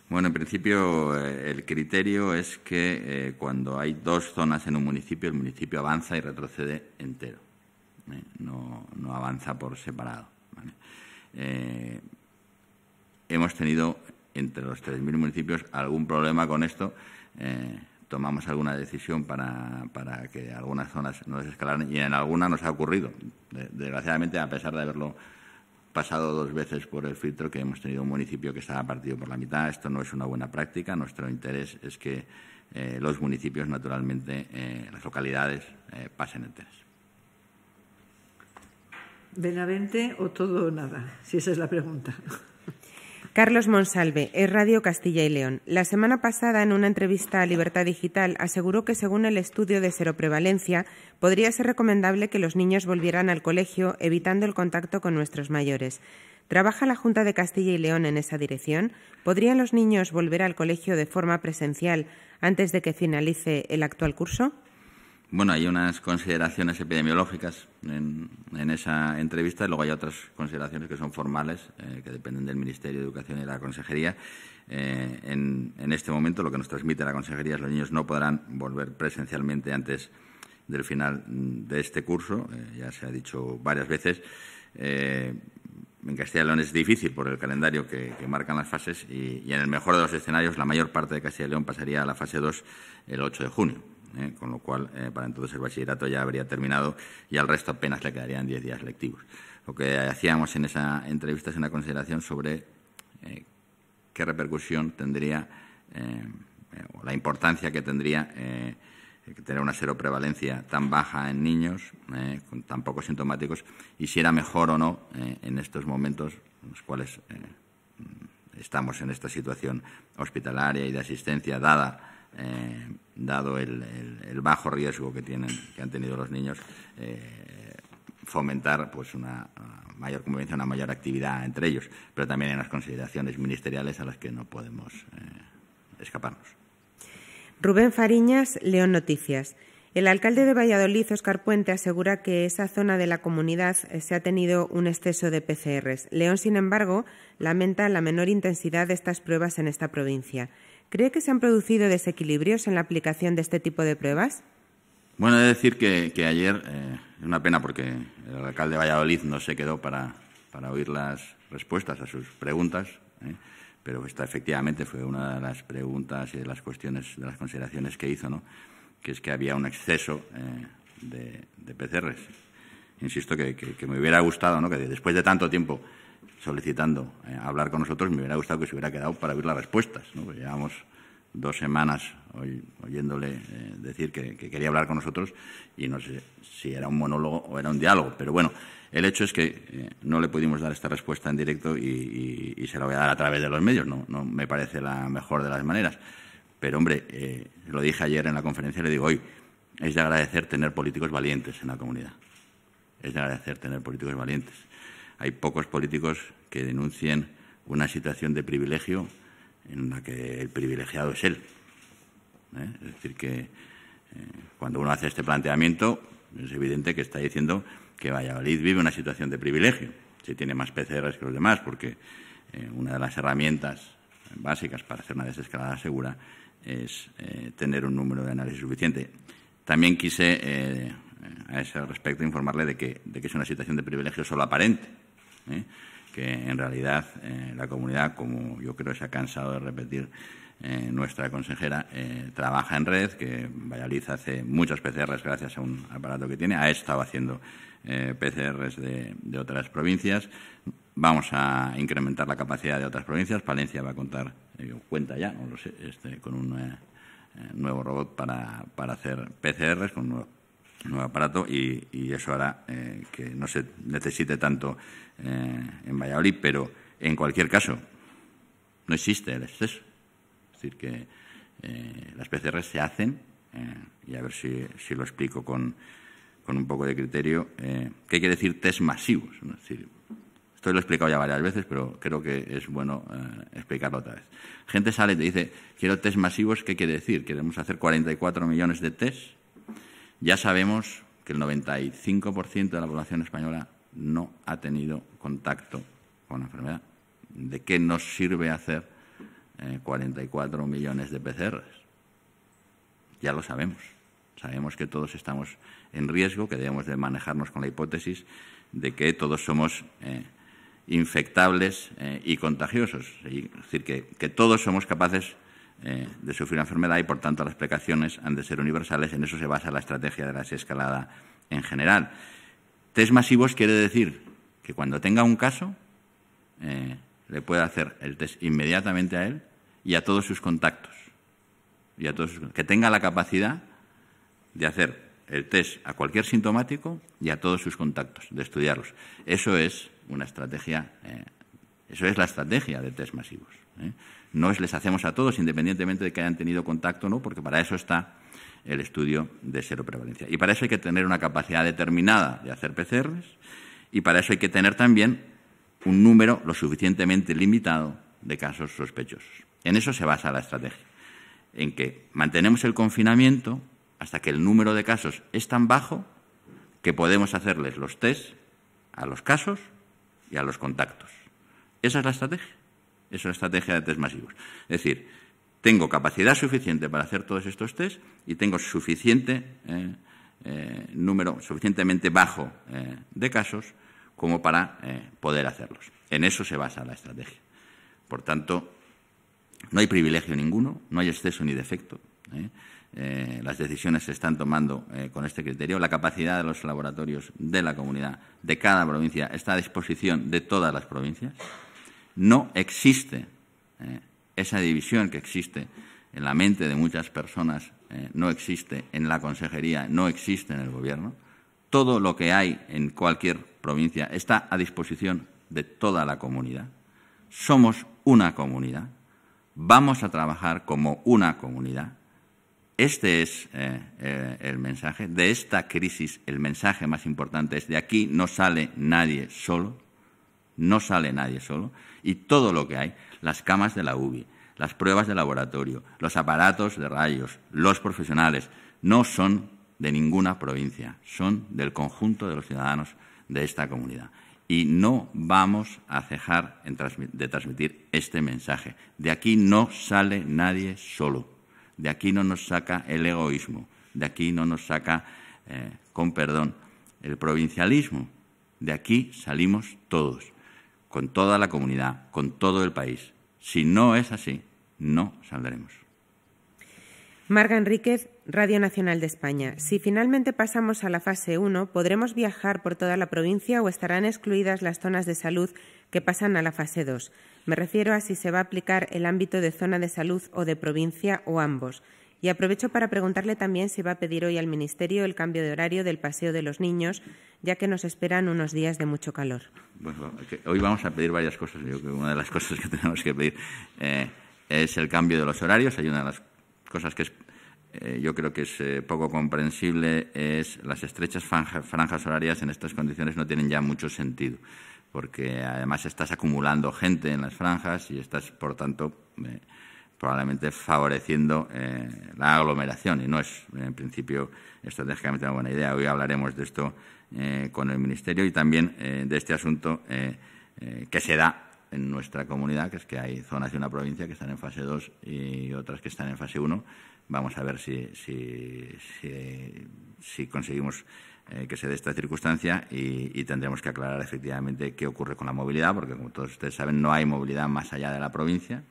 Bueno, en principio eh, el criterio es que eh, cuando hay dos zonas en un municipio, el municipio avanza y retrocede entero. ¿eh? no, avanza por separado. Eh, hemos tenido entre los 3.000 municipios algún problema con esto. Eh, tomamos alguna decisión para, que algunas zonas no desescalaran y en alguna nos ha ocurrido. Desgraciadamente, a pesar de haberlo pasado dos veces por el filtro, que hemos tenido un municipio que estaba partido por la mitad, esto no es una buena práctica. Nuestro interés es que los municipios, naturalmente, las localidades, pasen enteras. ¿Benavente o todo o nada? Si esa es la pregunta. Carlos Monsalve, es Radio Castilla y León. La semana pasada, en una entrevista a Libertad Digital, aseguró que según el estudio de seroprevalencia, podría ser recomendable que los niños volvieran al colegio evitando el contacto con nuestros mayores. ¿Trabaja la Junta de Castilla y León en esa dirección? ¿Podrían los niños volver al colegio de forma presencial antes de que finalice el actual curso? Bueno, hay unas consideraciones epidemiológicas en, esa entrevista y luego hay otras consideraciones que son formales, eh, que dependen del Ministerio de Educación y de la Consejería. Eh, en, este momento lo que nos transmite la Consejería es que los niños no podrán volver presencialmente antes del final de este curso. Eh, ya se ha dicho varias veces. en Castilla y León es difícil por el calendario que, marcan las fases y, y en el mejor de los escenarios la mayor parte de Castilla y León pasaría a la fase 2 el 8 de junio. ¿eh? con lo cual eh, para entonces el bachillerato ya habría terminado y al resto apenas le quedarían diez días lectivos. Lo que hacíamos en esa entrevista es una consideración sobre eh, qué repercusión tendría o la importancia que tendría tener una seroprevalencia tan baja en niños, con tan pocos sintomáticos, y si era mejor o no en estos momentos en los cuales estamos en esta situación hospitalaria y de asistencia dada eh, dado el, bajo riesgo que, tienen, que han tenido los niños, eh, fomentar pues, una mayor convivencia, una mayor actividad entre ellos, pero también en las consideraciones ministeriales a las que no podemos eh, escaparnos. Rubén Fariñas, León Noticias. El alcalde de Valladolid, Óscar Puente, asegura que esa zona de la comunidad se ha tenido un exceso de PCRs. León, sin embargo, lamenta la menor intensidad de estas pruebas en esta provincia. ¿Cree que se han producido desequilibrios en la aplicación de este tipo de pruebas? Bueno, he de decir que, ayer, eh, es una pena porque el alcalde de Valladolid no se quedó para, oír las respuestas a sus preguntas, ¿eh? pero esta efectivamente fue una de las preguntas y de las cuestiones, de las consideraciones que hizo, que es que había un exceso eh, de, de, PCRs. Insisto que, que, me hubiera gustado ¿no? que después de tanto tiempo solicitando eh, hablar con nosotros, me hubiera gustado que se hubiera quedado para oír las respuestas. llevamos dos semanas oyéndole eh, decir que, quería hablar con nosotros y no sé si era un monólogo o era un diálogo. Pero bueno, el hecho es que eh, no le pudimos dar esta respuesta en directo y, se la voy a dar a través de los medios. No, no me parece la mejor de las maneras. Pero hombre, lo dije ayer en la conferencia le digo hoy, es de agradecer tener políticos valientes en la comunidad. Es de agradecer tener políticos valientes hay pocos políticos que denuncien una situación de privilegio en la que el privilegiado es él. ¿eh? Es decir, que eh, cuando uno hace este planteamiento, es evidente que está diciendo que Valladolid vive una situación de privilegio, si tiene más PCRs que los demás, porque eh, una de las herramientas básicas para hacer una desescalada segura es tener un número de análisis suficiente. También quise, a ese respecto, informarle de que es una situación de privilegio solo aparente ¿eh? que en realidad eh, la comunidad, como yo creo se ha cansado de repetir eh, nuestra consejera, trabaja en red, que Valladolid hace muchos PCRs gracias a un aparato que tiene, ha estado haciendo PCRs de, otras provincias, Vamos a incrementar la capacidad de otras provincias. Palencia va a contar, cuenta ya, este, con un nuevo robot para, para hacer PCRs, con un nuevo nuevo aparato y, eso hará eh, que no se necesite tanto eh, en Valladolid, pero en cualquier caso no existe el exceso. Es decir, que eh, las PCR se hacen, y a ver si, si lo explico con, con, un poco de criterio, ¿qué quiere decir test masivos? Es decir, esto lo he explicado ya varias veces, pero creo que es bueno explicarlo otra vez. Gente sale y te dice, quiero test masivos, ¿qué quiere decir? Queremos hacer 44 millones de tests ya sabemos que el 95% de la población española no ha tenido contacto con la enfermedad. ¿De qué nos sirve hacer 44 eh, millones de PCRs? Ya lo sabemos. Sabemos que todos estamos en riesgo, que debemos de manejarnos con la hipótesis de que todos somos eh, infectables eh, y contagiosos. Es decir, que todos somos capaces eh, de sufrir una enfermedad y, por tanto, las explicaciones han de ser universales. En eso se basa la estrategia de la escalada en general. Test masivos quiere decir que cuando tenga un caso, eh, le pueda hacer el test inmediatamente a él y a todos sus contactos. Y a todos que tenga la capacidad de hacer el test a cualquier sintomático y a todos sus contactos, de estudiarlos. Eso es una estrategia, eh, eso es la estrategia de test masivos no les hacemos a todos, independientemente de que hayan tenido contacto, o ¿no? porque para eso está el estudio de seroprevalencia. Y para eso hay que tener una capacidad determinada de hacer PCRs y para eso hay que tener también un número lo suficientemente limitado de casos sospechosos. En eso se basa la estrategia, en que mantenemos el confinamiento hasta que el número de casos es tan bajo que podemos hacerles los test a los casos y a los contactos. Esa es la estrategia. Es una estrategia de test masivos. Es decir, tengo capacidad suficiente para hacer todos estos test y tengo suficiente eh, eh, número, suficientemente bajo eh, de casos como para poder hacerlos. En eso se basa la estrategia. Por tanto, no hay privilegio ninguno, no hay exceso ni defecto. las decisiones se están tomando con este criterio. La capacidad de los laboratorios de la comunidad, de cada provincia, está a disposición de todas las provincias no existe eh, esa división que existe en la mente de muchas personas, eh, no existe en la consejería, no existe en el gobierno. Todo lo que hay en cualquier provincia está a disposición de toda la comunidad. Somos una comunidad, vamos a trabajar como una comunidad. Este es eh, el mensaje. De esta crisis el mensaje más importante es de aquí no sale nadie solo, no sale nadie solo y todo lo que hay, las camas de la UBI, las pruebas de laboratorio, los aparatos de rayos, los profesionales, no son de ninguna provincia, son del conjunto de los ciudadanos de esta comunidad. Y no vamos a cejar de transmitir este mensaje. De aquí no sale nadie solo. De aquí no nos saca el egoísmo. De aquí no nos saca, eh, con perdón, el provincialismo. De aquí salimos todos con toda la comunidad, con todo el país. Si no es así, no saldremos. Marga Enríquez, Radio Nacional de España. Si finalmente pasamos a la fase 1, ¿podremos viajar por toda la provincia o estarán excluidas las zonas de salud que pasan a la fase 2? Me refiero a si se va a aplicar el ámbito de zona de salud o de provincia o ambos. Y aprovecho para preguntarle también si va a pedir hoy al Ministerio el cambio de horario del paseo de los niños, ya que nos esperan unos días de mucho calor. hoy vamos a pedir varias cosas. Yo que una de las cosas que tenemos que pedir eh, es el cambio de los horarios. Hay una de las cosas que eh, yo creo que es eh, poco comprensible es las estrechas franjas horarias en estas condiciones no tienen ya mucho sentido porque además estás acumulando gente en las franjas y estás, por tanto, probablemente favoreciendo eh, la aglomeración y no es, en principio, estratégicamente una buena idea. Hoy hablaremos de esto eh, con el Ministerio y también eh, de este asunto que se da en nuestra comunidad, que es que hay zonas de una provincia que están en fase 2 y otras que están en fase 1. Vamos a ver si, si, conseguimos que se dé esta circunstancia y, tendremos que aclarar efectivamente qué ocurre con la movilidad, porque como todos ustedes saben, no hay movilidad más allá de la provincia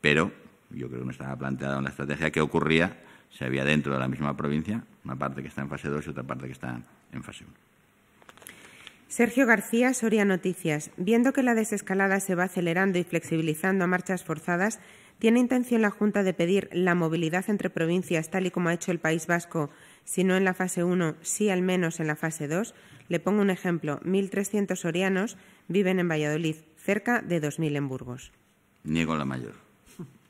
pero yo creo que me estaba planteada una estrategia que ocurría si había dentro de la misma provincia una parte que está en fase 2 y otra parte que está en fase 1. Sergio García, Soria Noticias. Viendo que la desescalada se va acelerando y flexibilizando a marchas forzadas, ¿tiene intención la Junta de pedir la movilidad entre provincias tal y como ha hecho el País Vasco, si no en la fase 1, sí al menos en la fase 2? Le pongo un ejemplo. 1.300 sorianos viven en Valladolid, cerca de 2.000 en Burgos. Niego la mayor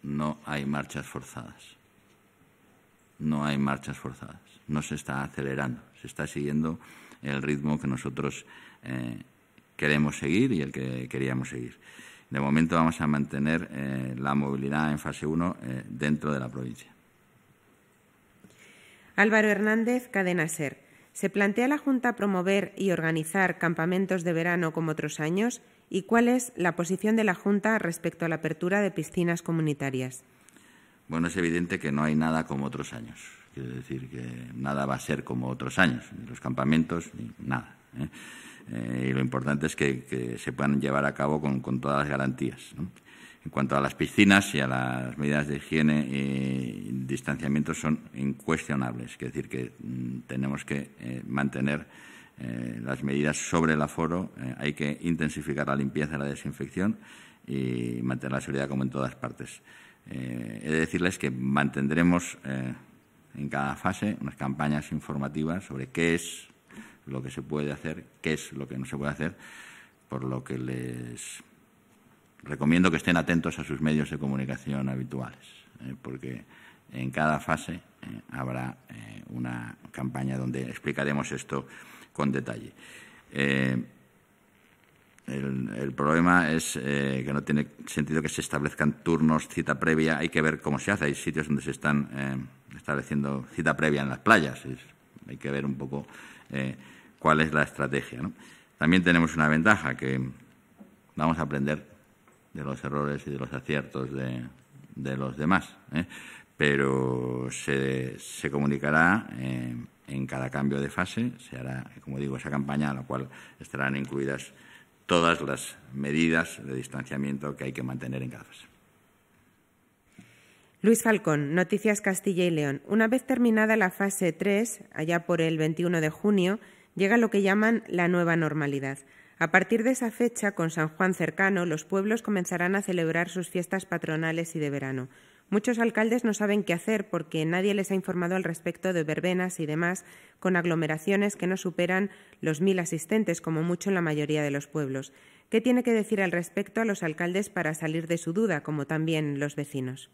no hay marchas forzadas. No hay marchas forzadas. No se está acelerando. Se está siguiendo el ritmo que nosotros eh, queremos seguir y el que queríamos seguir. De momento vamos a mantener eh, la movilidad en fase 1 eh, dentro de la provincia. Álvaro Hernández, Cadena Ser. ¿Se plantea la Junta promover y organizar campamentos de verano como otros años? y cuál es la posición de la Junta respecto a la apertura de piscinas comunitarias. Bueno, es evidente que no hay nada como otros años. Quiero decir que nada va a ser como otros años, los campamentos, ni nada. ¿eh? Eh, y lo importante es que, se puedan llevar a cabo con, todas las garantías. En cuanto a las piscinas y a las medidas de higiene y distanciamiento son incuestionables. Es decir, que mm, tenemos que eh, mantener eh, las medidas sobre el aforo. Eh, hay que intensificar la limpieza y la desinfección y mantener la seguridad como en todas partes. Eh, he de decirles que mantendremos en cada fase unas campañas informativas sobre qué es lo que se puede hacer, qué es lo que no se puede hacer, por lo que les recomiendo que estén atentos a sus medios de comunicación habituales, porque en cada fase habrá una campaña donde explicaremos esto con detalle. Eh, el, problema es eh, que no tiene sentido que se establezcan turnos, cita previa. Hay que ver cómo se hace. Hay sitios donde se están eh, estableciendo cita previa en las playas. hay que ver un poco cuál es la estrategia. También tenemos una ventaja que vamos a aprender de los errores y de los aciertos de, los demás. Pero se, se comunicará en cada cambio de fase. Se hará, como digo, esa campaña a la cual estarán incluidas todas las medidas de distanciamiento que hay que mantener en cada fase. Luis Falcón, Noticias Castilla y León. Una vez terminada la fase 3, allá por el 21 de junio, llega lo que llaman la nueva normalidad. A partir de esa fecha, con San Juan cercano, los pueblos comenzarán a celebrar sus fiestas patronales y de verano. Muchos alcaldes no saben qué hacer porque nadie les ha informado al respecto de verbenas y demás, con aglomeraciones que no superan los mil asistentes, como mucho en la mayoría de los pueblos. ¿Qué tiene que decir al respecto a los alcaldes para salir de su duda, como también los vecinos?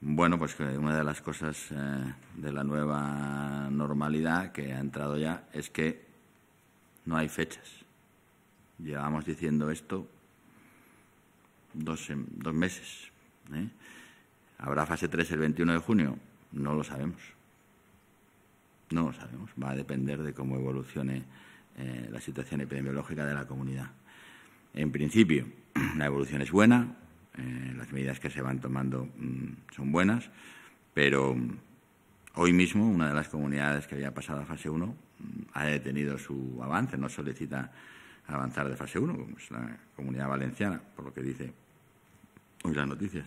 Bueno, pues una de las cosas eh, de la nueva normalidad que ha entrado ya es que no hay fechas. Llevamos diciendo esto dos, meses. ¿eh? ¿Habrá fase 3 el 21 de junio? No lo sabemos. No lo sabemos. Va a depender de cómo evolucione eh, la situación epidemiológica de la comunidad. En principio, la evolución es buena, eh, las medidas que se van tomando mm, son buenas, pero mm, hoy mismo una de las comunidades que había pasado a fase 1 mm, ha detenido su avance, no solicita avanzar de fase 1, como es la comunidad valenciana, por lo que dice hoy las noticias.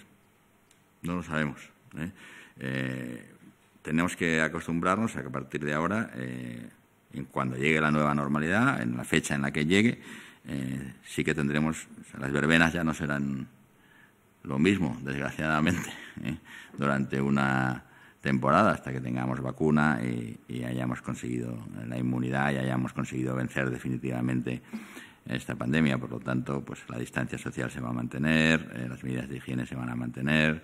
No lo sabemos. ¿eh? Eh, tenemos que acostumbrarnos a que a partir de ahora, eh, cuando llegue la nueva normalidad, en la fecha en la que llegue, sí que tendremos, las verbenas ya no serán lo mismo, desgraciadamente, durante una temporada hasta que tengamos vacuna y, y hayamos conseguido la inmunidad y hayamos conseguido vencer definitivamente esta pandemia. Por lo tanto, pues la distancia social se va a mantener, eh, las medidas de higiene se van a mantener.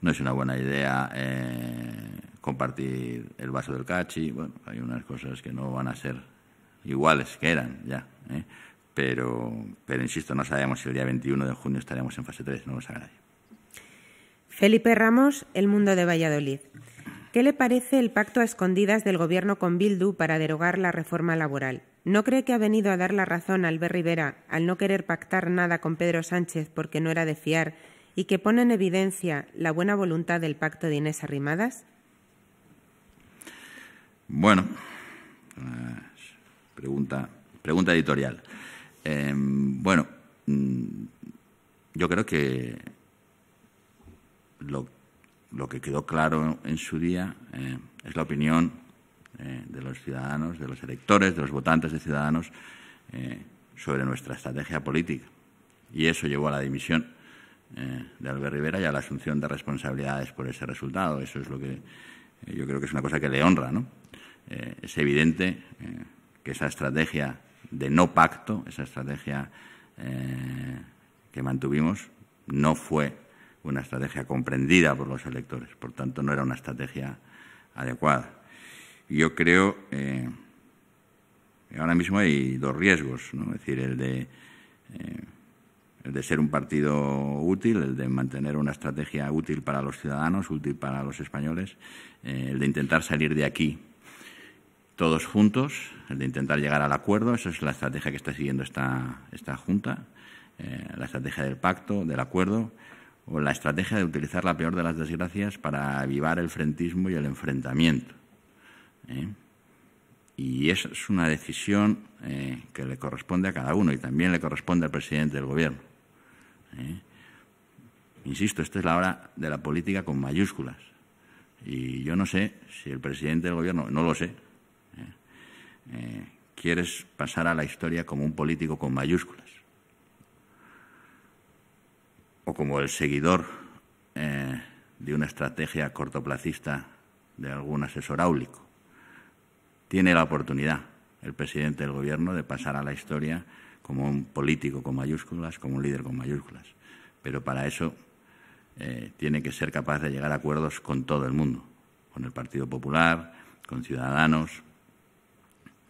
No es una buena idea eh, compartir el vaso del cachi. Bueno, hay unas cosas que no van a ser iguales que eran ya. ¿eh? Pero, pero insisto, no sabemos si el día 21 de junio estaremos en fase 3, no lo sabe Felipe Ramos, El Mundo de Valladolid. ¿Qué le parece el pacto a escondidas del Gobierno con Bildu para derogar la reforma laboral? ¿No cree que ha venido a dar la razón Albert Rivera al no querer pactar nada con Pedro Sánchez porque no era de fiar y que pone en evidencia la buena voluntad del pacto de Inés Arrimadas? Bueno, eh, pregunta, pregunta editorial. Em, bueno, mm, yo creo que lo, que quedó claro en su día eh, es la opinión eh, de los ciudadanos, de los electores, de los votantes de ciudadanos eh, sobre nuestra estrategia política. Y eso llevó a la dimisión eh, de Albert Rivera y a la asunción de responsabilidades por ese resultado. Eso es lo que yo creo que es una cosa que le honra. ¿no? es evidente que esa estrategia de no pacto, esa estrategia que mantuvimos, no fue una estrategia comprendida por los electores. Por tanto, no era una estrategia adecuada yo creo, que eh, ahora mismo hay dos riesgos, es decir, el de, eh, el de ser un partido útil, el de mantener una estrategia útil para los ciudadanos, útil para los españoles, eh, el de intentar salir de aquí todos juntos, el de intentar llegar al acuerdo, esa es la estrategia que está siguiendo esta, esta Junta, la estrategia del pacto, del acuerdo, o la estrategia de utilizar la peor de las desgracias para avivar el frentismo y el enfrentamiento. ¿eh? Y esa es una decisión eh, que le corresponde a cada uno y también le corresponde al presidente del Gobierno. ¿eh? Insisto, esta es la hora de la política con mayúsculas. Y yo no sé si el presidente del Gobierno, no lo sé, quieres pasar a la historia como un político con mayúsculas o como el seguidor de una estrategia cortoplacista de algún asesor áulico tiene la oportunidad el presidente del Gobierno de pasar a la historia como un político con mayúsculas, como un líder con mayúsculas. Pero para eso eh, tiene que ser capaz de llegar a acuerdos con todo el mundo, con el Partido Popular, con Ciudadanos,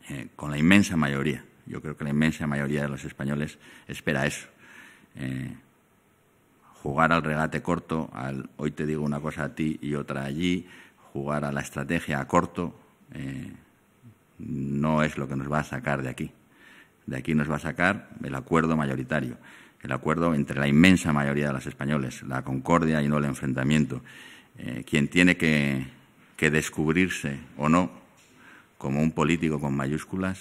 eh, con la inmensa mayoría. Yo creo que la inmensa mayoría de los españoles espera eso. Eh, jugar al regate corto, al hoy te digo una cosa a ti y otra allí, jugar a la estrategia a corto, no es lo que nos va a sacar de aquí. De aquí nos va a sacar el acuerdo mayoritario, el acuerdo entre la inmensa mayoría de los españoles, la concordia y no el enfrentamiento. Eh, quien tiene que, descubrirse o no como un político con mayúsculas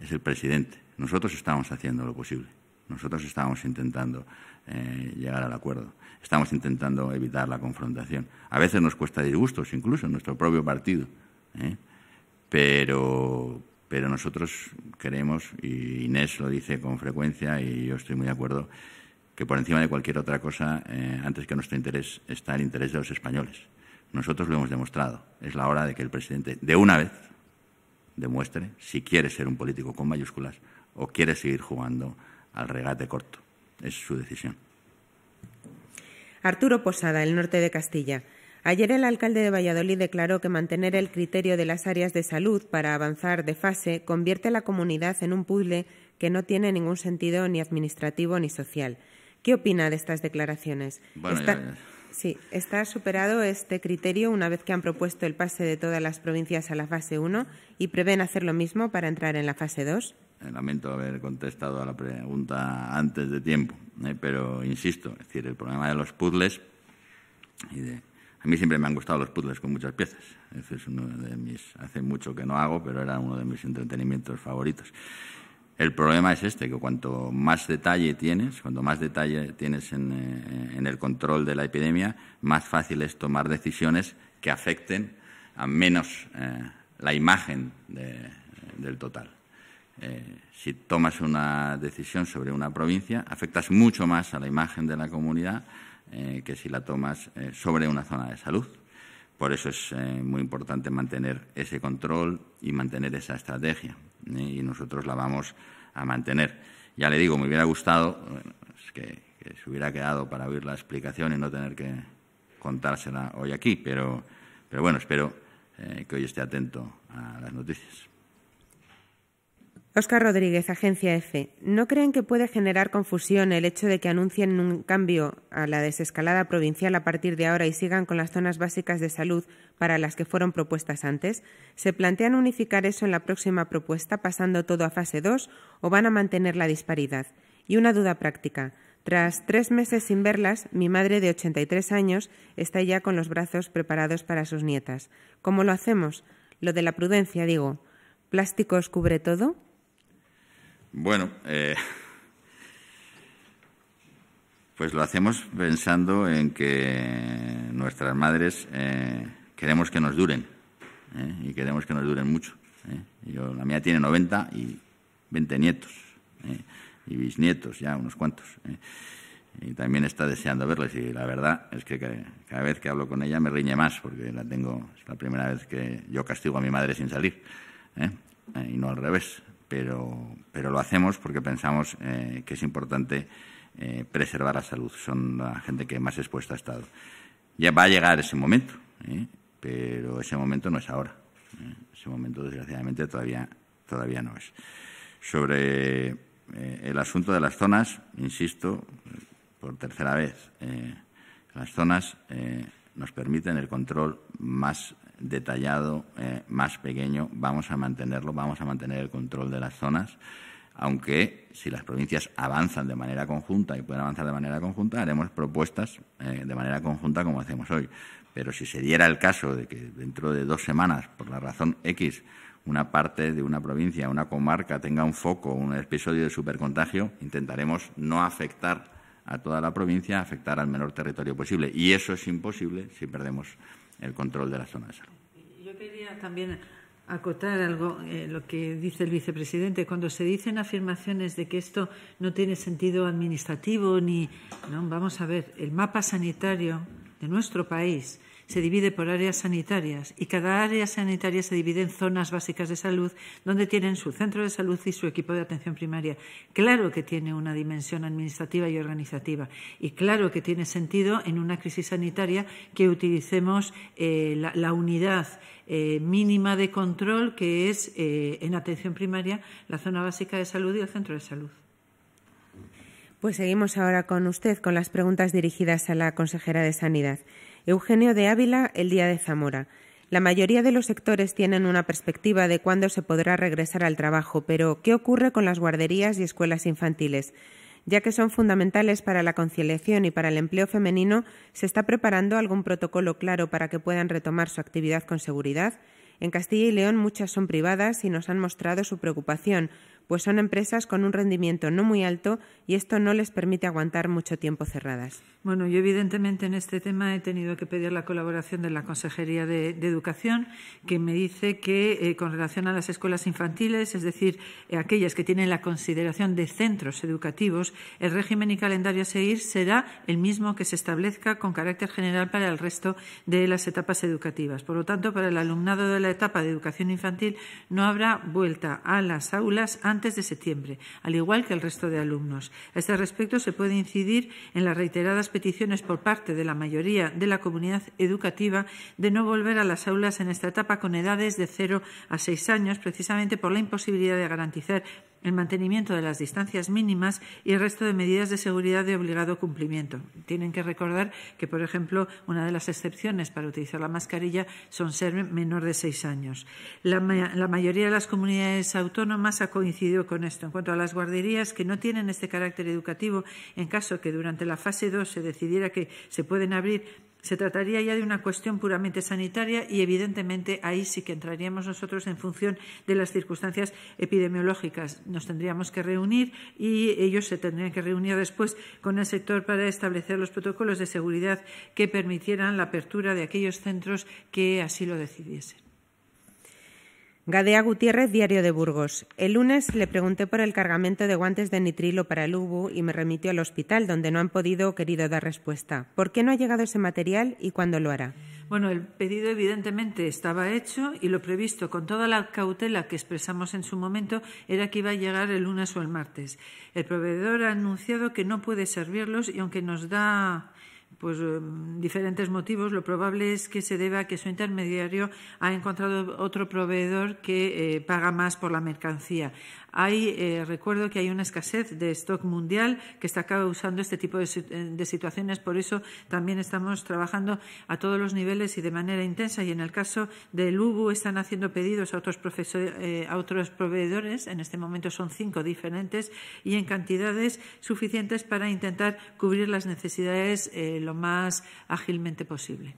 es el presidente. Nosotros estamos haciendo lo posible. Nosotros estamos intentando eh, llegar al acuerdo. Estamos intentando evitar la confrontación. A veces nos cuesta disgustos, incluso en nuestro propio partido. ¿eh? Pero, pero nosotros queremos, y Inés lo dice con frecuencia y yo estoy muy de acuerdo, que por encima de cualquier otra cosa, eh, antes que nuestro interés, está el interés de los españoles. Nosotros lo hemos demostrado. Es la hora de que el presidente, de una vez, demuestre si quiere ser un político con mayúsculas o quiere seguir jugando al regate corto. Es su decisión. Arturo Posada, el norte de Castilla. Ayer el alcalde de Valladolid declaró que mantener el criterio de las áreas de salud para avanzar de fase convierte a la comunidad en un puzzle que no tiene ningún sentido ni administrativo ni social. ¿Qué opina de estas declaraciones? Sí, ¿Está superado este criterio una vez que han propuesto el pase de todas las provincias a la fase 1 y prevén hacer lo mismo para entrar en la fase 2? Lamento haber contestado a la pregunta antes de tiempo, eh, pero insisto, es decir, el problema de los puzzles y de a mí siempre me han gustado los puzzles con muchas piezas. es uno de mis. Hace mucho que no hago, pero era uno de mis entretenimientos favoritos. El problema es este, que cuanto más detalle tienes, cuanto más detalle tienes en, eh, el control de la epidemia, más fácil es tomar decisiones que afecten a menos eh, la imagen del total. Eh, si tomas una decisión sobre una provincia, afectas mucho más a la imagen de la comunidad eh, que si la tomas eh, sobre una zona de salud. Por eso es eh, muy importante mantener ese control y mantener esa estrategia. y nosotros la vamos a mantener. Ya le digo, me hubiera gustado que, se hubiera quedado para oír la explicación y no tener que contársela hoy aquí, pero, bueno, espero que hoy esté atento a las noticias. Oscar Rodríguez, Agencia EFE. ¿No creen que puede generar confusión el hecho de que anuncien un cambio a la desescalada provincial a partir de ahora y sigan con las zonas básicas de salud para las que fueron propuestas antes? ¿Se plantean unificar eso en la próxima propuesta, pasando todo a fase 2, o van a mantener la disparidad? Y una duda práctica. Tras tres meses sin verlas, mi madre de 83 años está ya con los brazos preparados para sus nietas. ¿Cómo lo hacemos? Lo de la prudencia, digo. ¿Plásticos cubre todo? Bueno, eh, pues lo hacemos pensando en que nuestras madres eh, queremos que nos duren eh, y queremos que nos duren mucho. la mía tiene 90 y 20 nietos y bisnietos, ya unos cuantos. Y también está deseando verles y la verdad es que cada vez que hablo con ella me riñe más porque la tengo, es la primera vez que yo castigo a mi madre sin salir y no al revés pero, pero lo hacemos porque pensamos eh, que es importante eh, preservar la salud. Son la gente que más expuesta ha estado. Ya va a llegar ese momento, ¿eh? pero ese momento no es ahora. Ese momento, desgraciadamente, todavía, todavía no es. Sobre el asunto de las zonas, insisto, por tercera vez, las zonas nos permiten el control más detallado, eh, más pequeño, vamos a mantenerlo, vamos a mantener el control de las zonas, aunque si las provincias avanzan de manera conjunta y pueden avanzar de manera conjunta, haremos propuestas eh, de manera conjunta como hacemos hoy. Pero si se diera el caso de que dentro de dos semanas, por la razón X, una parte de una provincia, una comarca tenga un foco, un episodio de supercontagio, intentaremos no afectar a toda la provincia, afectar al menor territorio posible. Y eso es imposible si perdemos el control de la zona de salud. Yo quería también acotar algo, eh, lo que dice el vicepresidente. Cuando se dicen afirmaciones de que esto no tiene sentido administrativo ni... vamos a ver, el mapa sanitario de nuestro país se divide por áreas sanitarias y cada área sanitaria se divide en zonas básicas de salud donde tienen su centro de salud y su equipo de atención primaria. Claro que tiene una dimensión administrativa y organizativa y claro que tiene sentido en una crisis sanitaria que utilicemos eh, la, unidad eh, mínima de control que es eh, en atención primaria la zona básica de salud y el centro de salud. Pues seguimos ahora con usted con las preguntas dirigidas a la consejera de Sanidad. Eugenio de Ávila, el Día de Zamora. La mayoría de los sectores tienen una perspectiva de cuándo se podrá regresar al trabajo, pero ¿qué ocurre con las guarderías y escuelas infantiles? Ya que son fundamentales para la conciliación y para el empleo femenino, ¿se está preparando algún protocolo claro para que puedan retomar su actividad con seguridad? En Castilla y León muchas son privadas y nos han mostrado su preocupación, pues son empresas con un rendimiento no muy alto y esto no les permite aguantar mucho tiempo cerradas. Bueno, yo evidentemente en este tema he tenido que pedir la colaboración de la Consejería de, Educación, que me dice que eh, con relación a las escuelas infantiles, es decir, eh, aquellas que tienen la consideración de centros educativos, el régimen y calendario a seguir será el mismo que se establezca con carácter general para el resto de las etapas educativas. Por lo tanto, para el alumnado de la etapa de educación infantil no habrá vuelta a las aulas antes antes de septiembre, al igual que el resto de alumnos. A este respecto, se puede incidir en las reiteradas peticiones por parte de la mayoría de la comunidad educativa de no volver a las aulas en esta etapa con edades de 0 a seis años, precisamente por la imposibilidad de garantizar el mantenimiento de las distancias mínimas y el resto de medidas de seguridad de obligado cumplimiento. Tienen que recordar que, por ejemplo, una de las excepciones para utilizar la mascarilla son ser menor de seis años. La, mayoría de las comunidades autónomas ha coincidido con esto. En cuanto a las guarderías que no tienen este carácter educativo, en caso que durante la fase 2 se decidiera que se pueden abrir se trataría ya de una cuestión puramente sanitaria y, evidentemente, ahí sí que entraríamos nosotros en función de las circunstancias epidemiológicas. Nos tendríamos que reunir y ellos se tendrían que reunir después con el sector para establecer los protocolos de seguridad que permitieran la apertura de aquellos centros que así lo decidiesen. Gadea Gutiérrez, Diario de Burgos. El lunes le pregunté por el cargamento de guantes de nitrilo para el UBU y me remitió al hospital, donde no han podido o querido dar respuesta. ¿Por qué no ha llegado ese material y cuándo lo hará? Bueno, el pedido evidentemente estaba hecho y lo previsto con toda la cautela que expresamos en su momento era que iba a llegar el lunes o el martes. El proveedor ha anunciado que no puede servirlos y aunque nos da pues, eh, diferentes motivos. Lo probable es que se deba a que su intermediario ha encontrado otro proveedor que eh, paga más por la mercancía. Hay, eh, recuerdo que hay una escasez de stock mundial que está causando este tipo eh, de, situaciones. Por eso también estamos trabajando a todos los niveles y de manera intensa. Y en el caso del UBU están haciendo pedidos a otros, eh, proveedores. En este momento son cinco diferentes y en cantidades suficientes para intentar cubrir las necesidades lo más ágilmente posible.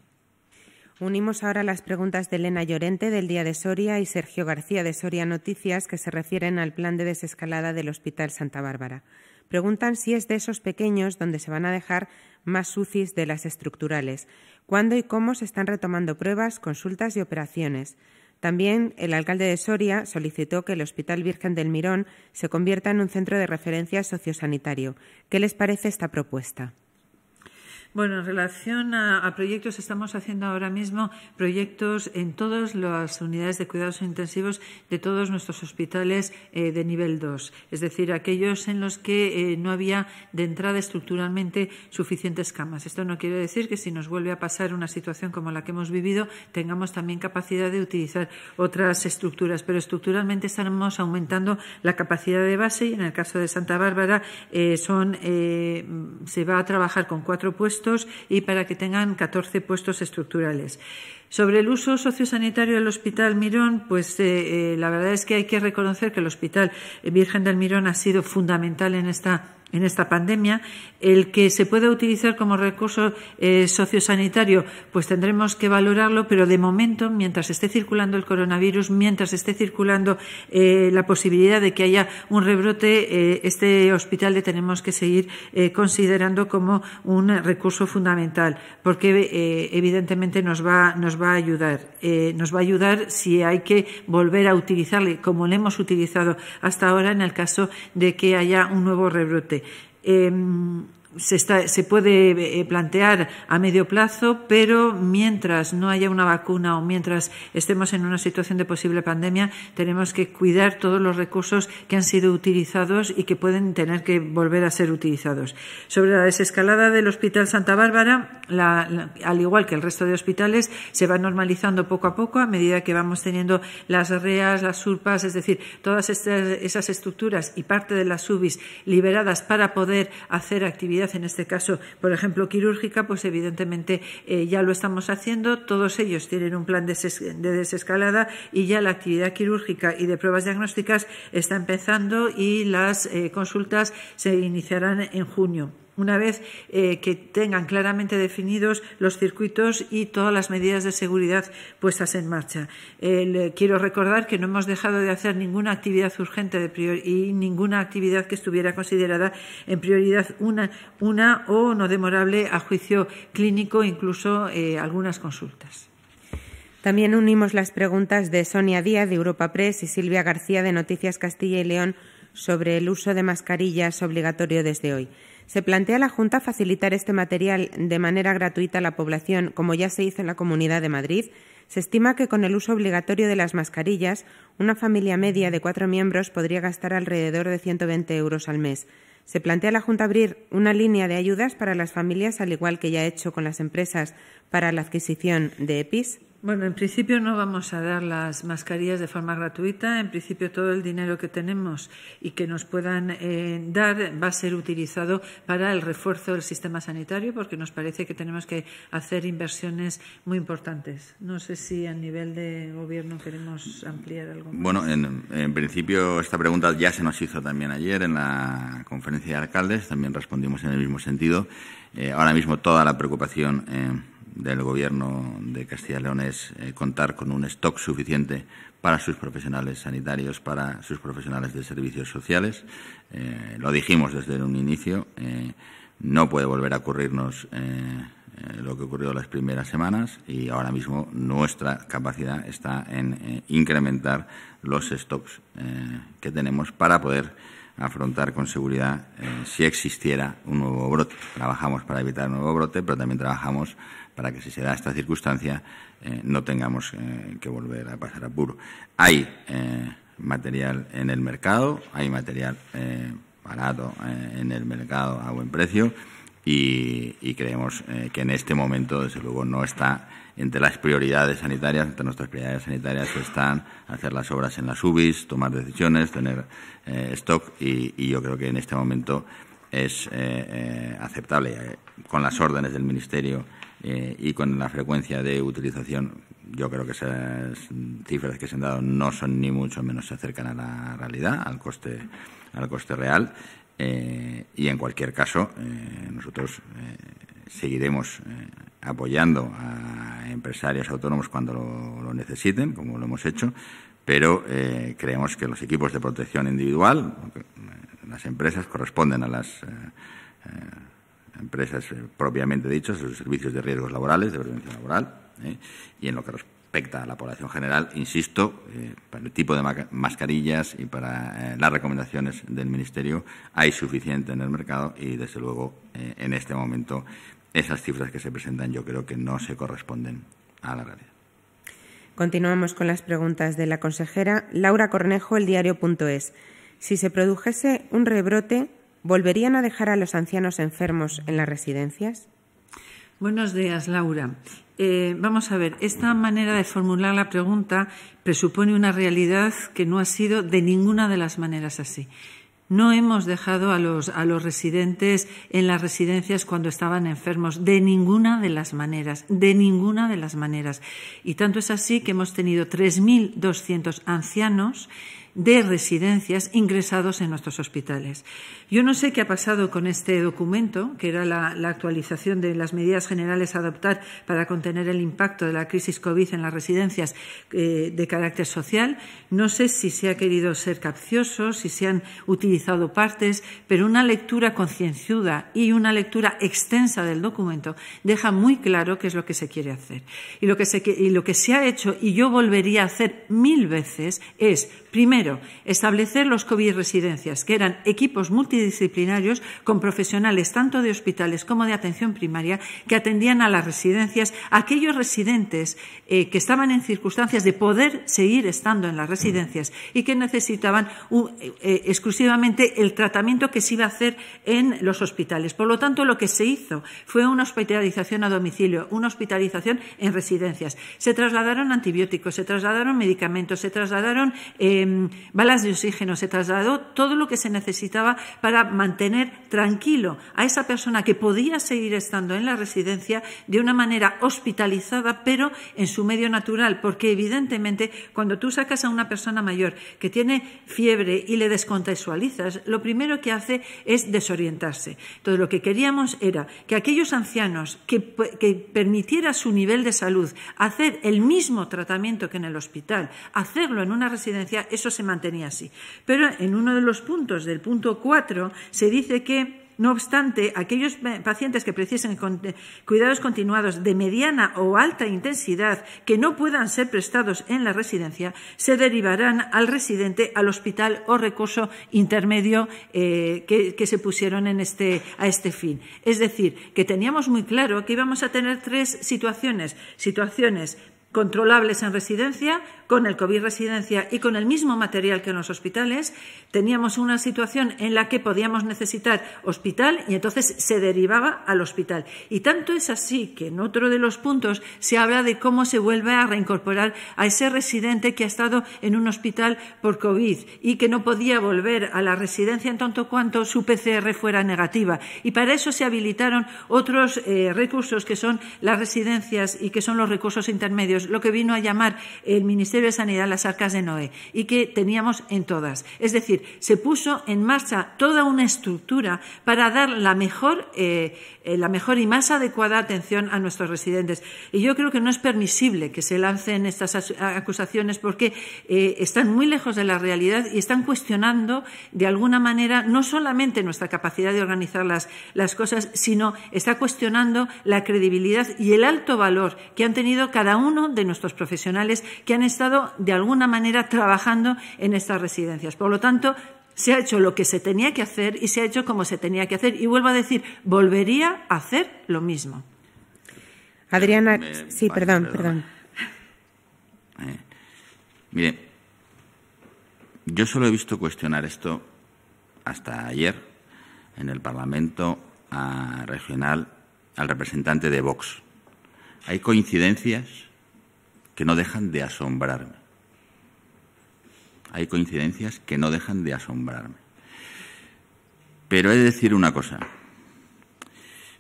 Unimos ahora las preguntas de Elena Llorente del Día de Soria y Sergio García de Soria Noticias que se refieren al plan de desescalada del Hospital Santa Bárbara. Preguntan si es de esos pequeños donde se van a dejar más UCIs de las estructurales, cuándo y cómo se están retomando pruebas, consultas y operaciones. También el alcalde de Soria solicitó que el Hospital Virgen del Mirón se convierta en un centro de referencia sociosanitario. ¿Qué les parece esta propuesta? Bueno, en relación a, proyectos, estamos haciendo ahora mismo proyectos en todas las unidades de cuidados intensivos de todos nuestros hospitales eh, de nivel 2, es decir, aquellos en los que eh, no había de entrada estructuralmente suficientes camas. Esto no quiere decir que si nos vuelve a pasar una situación como la que hemos vivido, tengamos también capacidad de utilizar otras estructuras, pero estructuralmente estamos aumentando la capacidad de base y en el caso de Santa Bárbara eh, son, se va a trabajar con cuatro puestos y para que tengan 14 puestos estructurales. Sobre el uso sociosanitario del Hospital Mirón, pues eh, eh, la verdad es que hay que reconocer que el Hospital Virgen del Mirón ha sido fundamental en esta en esta pandemia, el que se pueda utilizar como recurso eh, sociosanitario, pues tendremos que valorarlo, pero de momento, mientras esté circulando el coronavirus, mientras esté circulando eh, la posibilidad de que haya un rebrote, eh, este hospital le tenemos que seguir considerando como un recurso fundamental, porque evidentemente nos va, nos va a ayudar. nos va a ayudar si hay que volver a utilizarlo como lo hemos utilizado hasta ahora, en el caso de que haya un nuevo rebrote. E, ehm, se, puede eh, plantear a medio plazo, pero mientras no haya una vacuna o mientras estemos en una situación de posible pandemia, tenemos que cuidar todos los recursos que han sido utilizados y que pueden tener que volver a ser utilizados. Sobre la desescalada del Hospital Santa Bárbara, al igual que el resto de hospitales, se va normalizando poco a poco a medida que vamos teniendo las reas, las surpas, es decir, todas esas estructuras y parte de las UBIs liberadas para poder hacer actividades en este caso, por ejemplo, quirúrgica, pues evidentemente eh, ya lo estamos haciendo. Todos ellos tienen un plan de, desescalada y ya la actividad quirúrgica y de pruebas diagnósticas está empezando y las eh, consultas se iniciarán en junio una vez eh, que tengan claramente definidos los circuitos y todas las medidas de seguridad puestas en marcha. Eh, quiero recordar que no hemos dejado de hacer ninguna actividad urgente y ninguna actividad que estuviera considerada en prioridad una, o no demorable a juicio clínico, incluso eh, algunas consultas. También unimos las preguntas de Sonia Díaz de Europa Press y Silvia García de Noticias Castilla y León sobre el uso de mascarillas obligatorio desde hoy. Se plantea a la Junta facilitar este material de manera gratuita a la población, como ya se hizo en la Comunidad de Madrid. Se estima que con el uso obligatorio de las mascarillas, una familia media de cuatro miembros podría gastar alrededor de 120 euros al mes. Se plantea la Junta abrir una línea de ayudas para las familias, al igual que ya ha hecho con las empresas para la adquisición de EPIs. Bueno, en principio no vamos a dar las mascarillas de forma gratuita. En principio todo el dinero que tenemos y que nos puedan eh, dar va a ser utilizado para el refuerzo del sistema sanitario porque nos parece que tenemos que hacer inversiones muy importantes. No sé si a nivel de gobierno queremos ampliar algo. Bueno, en, principio esta pregunta ya se nos hizo también ayer en la conferencia de alcaldes. También respondimos en el mismo sentido. Eh, ahora mismo toda la preocupación. Eh, del Gobierno de Castilla y León es eh, contar con un stock suficiente para sus profesionales sanitarios, para sus profesionales de servicios sociales. Eh, lo dijimos desde un inicio, eh, no puede volver a ocurrirnos lo que ocurrió las primeras semanas y ahora mismo nuestra capacidad está en incrementar los stocks que tenemos para poder afrontar con seguridad si existiera un nuevo brote. Trabajamos para evitar un nuevo brote, pero también trabajamos para que si se da esta circunstancia eh, no tengamos eh, que volver a pasar a puro Hay eh, material en el mercado, hay material barato en el mercado a buen precio y, creemos que en este momento, desde luego, no está entre las prioridades sanitarias, entre nuestras prioridades sanitarias están hacer las obras en las UBIs, tomar decisiones, tener stock y, yo creo que en este momento es aceptable. con las órdenes del Ministerio eh, y con la frecuencia de utilización, yo creo que esas cifras que se han dado no son ni mucho menos se acercan a la realidad, al coste, al coste real. Eh, y en cualquier caso, eh, nosotros seguiremos apoyando a empresarios autónomos cuando lo, necesiten, como lo hemos hecho, pero creemos que los equipos de protección individual, las empresas, corresponden a las empresas eh, propiamente dichas, los servicios de riesgos laborales, de prevención laboral, ¿eh? y en lo que respecta a la población general, insisto, eh, para el tipo de mascarillas y para las recomendaciones del Ministerio hay suficiente en el mercado y, desde luego, en este momento esas cifras que se presentan yo creo que no se corresponden a la realidad. Continuamos con las preguntas de la consejera. Laura Cornejo, el diario.es. Si se produjese un rebrote, ¿Volverían a dejar a los ancianos enfermos en las residencias? Buenos días, Laura. Eh, vamos a ver, esta manera de formular la pregunta presupone una realidad que no ha sido de ninguna de las maneras así. No hemos dejado a los, a los residentes en las residencias cuando estaban enfermos, de ninguna de las maneras, de ninguna de las maneras. Y tanto es así que hemos tenido 3.200 ancianos de residencias ingresados en nuestros hospitales. Yo no sé qué ha pasado con este documento, que era la, actualización de las medidas generales a adoptar para contener el impacto de la crisis COVID en las residencias eh, de carácter social. No sé si se ha querido ser capcioso, si se han utilizado partes, pero una lectura concienciuda y una lectura extensa del documento deja muy claro qué es lo que se quiere hacer. y lo que se ha hecho, y yo volvería a hacer mil veces, es Primero, establecer los COVID residencias, que eran equipos multidisciplinarios con profesionales tanto de hospitales como de atención primaria que atendían a las residencias, aquellos residentes eh, que estaban en circunstancias de poder seguir estando en las residencias y que necesitaban eh, eh, exclusivamente el tratamiento que se iba a hacer en los hospitales. Por lo tanto, lo que se hizo fue una hospitalización a domicilio, una hospitalización en residencias. Se trasladaron antibióticos, se trasladaron medicamentos, se trasladaron. Em, balas de oxígeno, se trasladó todo lo que se necesitaba para mantener tranquilo a esa persona que podía seguir estando en la residencia de una manera hospitalizada, pero en su medio natural, porque evidentemente cuando tú sacas a una persona mayor que tiene fiebre y le descontextualizas, lo primero que hace es desorientarse. Entonces, lo que queríamos era que aquellos ancianos que permitiera su nivel de salud hacer el mismo tratamiento que en el hospital, hacerlo en una residencia eso se mantenía así. Pero en uno de los puntos, del punto 4, se dice que no obstante, aquellos pacientes que precisen eh, cuidados continuados de mediana o alta intensidad que no puedan ser prestados en la residencia se derivarán al residente, al hospital o recurso intermedio eh, que, se pusieron en este, a este fin. Es decir, que teníamos muy claro que íbamos a tener tres situaciones. Situaciones controlables en residencia, con el COVID residencia y con el mismo material que en los hospitales, teníamos una situación en la que podíamos necesitar hospital y entonces se derivaba al hospital. Y tanto es así que en otro de los puntos se habla de cómo se vuelve a reincorporar a ese residente que ha estado en un hospital por COVID y que no podía volver a la residencia en tanto cuanto su PCR fuera negativa. Y para eso se habilitaron otros eh, recursos que son las residencias y que son los recursos intermedios, lo que vino a llamar el Ministerio de Sanidad las arcas de Noé y que teníamos en todas. Es decir, se puso en marcha toda una estructura para dar la mejor eh, eh, la mejor y más adecuada atención a nuestros residentes. Y yo creo que no es permisible que se lancen estas acusaciones porque eh, están muy lejos de la realidad y están cuestionando de alguna manera no solamente nuestra capacidad de organizar las, las cosas, sino está cuestionando la credibilidad y el alto valor que han tenido cada uno de nuestros profesionales que han estado de alguna manera trabajando en estas residencias. Por lo tanto, se ha hecho lo que se tenía que hacer y se ha hecho como se tenía que hacer. Y vuelvo a decir, volvería a hacer lo mismo. Adriana, sí, perdón, perdón. Eh, mire, yo solo he visto cuestionar esto hasta ayer en el Parlamento regional al representante de Vox. Hay coincidencias que no dejan de asombrarme hay coincidencias que no dejan de asombrarme. Pero he de decir una cosa.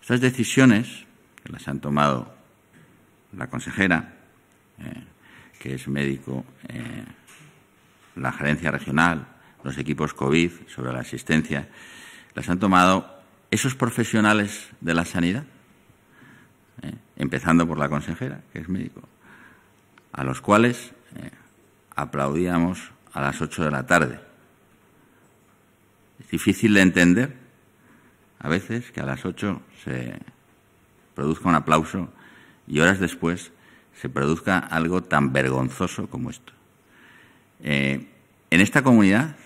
Estas decisiones que las han tomado la consejera, eh, que es médico, eh, la gerencia regional, los equipos COVID sobre la asistencia, las han tomado esos profesionales de la sanidad, eh, empezando por la consejera, que es médico, a los cuales aplaudíamos a las 8 de la tarde. Es difícil de entender a veces que a las 8 se produzca un aplauso y horas después se produzca algo tan vergonzoso como esto. Eh, en esta comunidad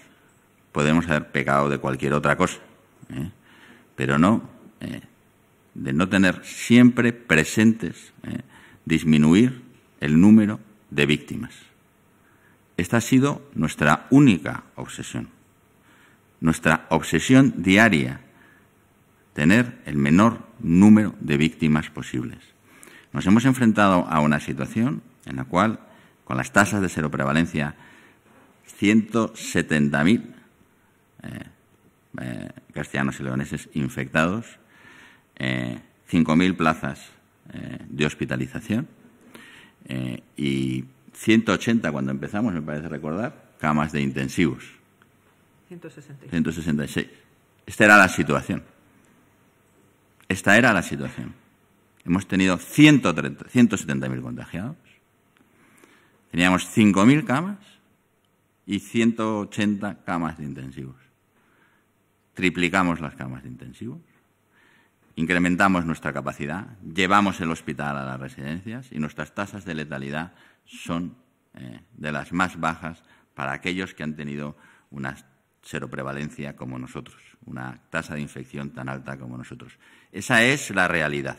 podemos haber pecado de cualquier otra cosa, ¿eh? pero no eh, de no tener siempre presentes disminuir el número de víctimas. Esta ha sido nuestra única obsesión, nuestra obsesión diaria, tener el menor número de víctimas posibles. Nos hemos enfrentado a una situación en la cual, con las tasas de seroprevalencia, 170.000 eh, eh castellanos y leoneses infectados, 5.000 eh, plazas eh, de hospitalización y 180 cuando empezamos, me parece recordar, camas de intensivos. 166. Esta era la situación. Esta era la situación. Hemos tenido 170.000 contagiados. Teníamos 5.000 camas y 180 camas de intensivos. Triplicamos las camas de intensivos. Incrementamos nuestra capacidad, llevamos el hospital a las residencias y nuestras tasas de letalidad son eh, de las más bajas para aquellos que han tenido una seroprevalencia como nosotros, una tasa de infección tan alta como nosotros. Esa es la realidad.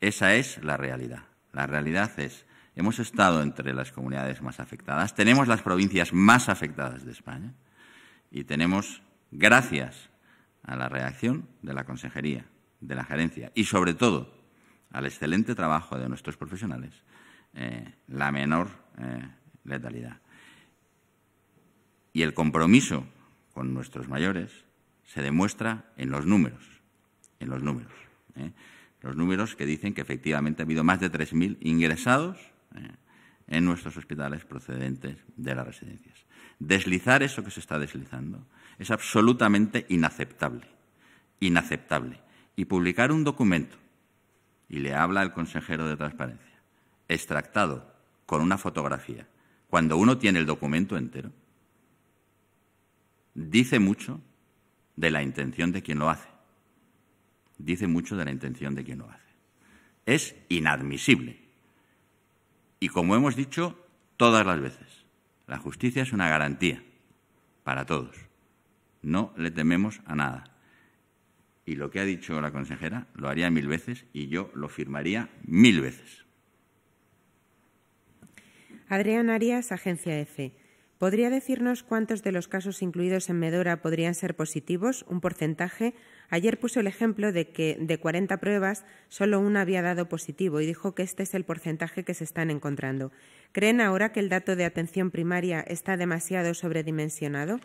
Esa es la realidad. La realidad es, hemos estado entre las comunidades más afectadas, tenemos las provincias más afectadas de España y tenemos, gracias a la reacción de la Consejería, de la Gerencia y, sobre todo, al excelente trabajo de nuestros profesionales, eh, la menor eh, letalidad. Y el compromiso con nuestros mayores se demuestra en los números, en los números. Eh. Los números que dicen que efectivamente ha habido más de 3.000 ingresados en nuestros hospitales procedentes de las residencias. Deslizar eso que se está deslizando es absolutamente inaceptable, inaceptable. Y publicar un documento, y le habla al consejero de transparencia, extractado con una fotografía, cuando uno tiene el documento entero, dice mucho de la intención de quien lo hace. Dice mucho de la intención de quien lo hace. Es inadmisible. Y como hemos dicho todas las veces, la justicia es una garantía para todos. No le tememos a nada. Y lo que ha dicho la consejera lo haría mil veces y yo lo firmaría mil veces. Adrián Arias, Agencia EFE. ¿Podría decirnos cuántos de los casos incluidos en Medora podrían ser positivos? ¿Un porcentaje? Ayer puso el ejemplo de que de 40 pruebas solo una había dado positivo y dijo que este es el porcentaje que se están encontrando. ¿Creen ahora que el dato de atención primaria está demasiado sobredimensionado?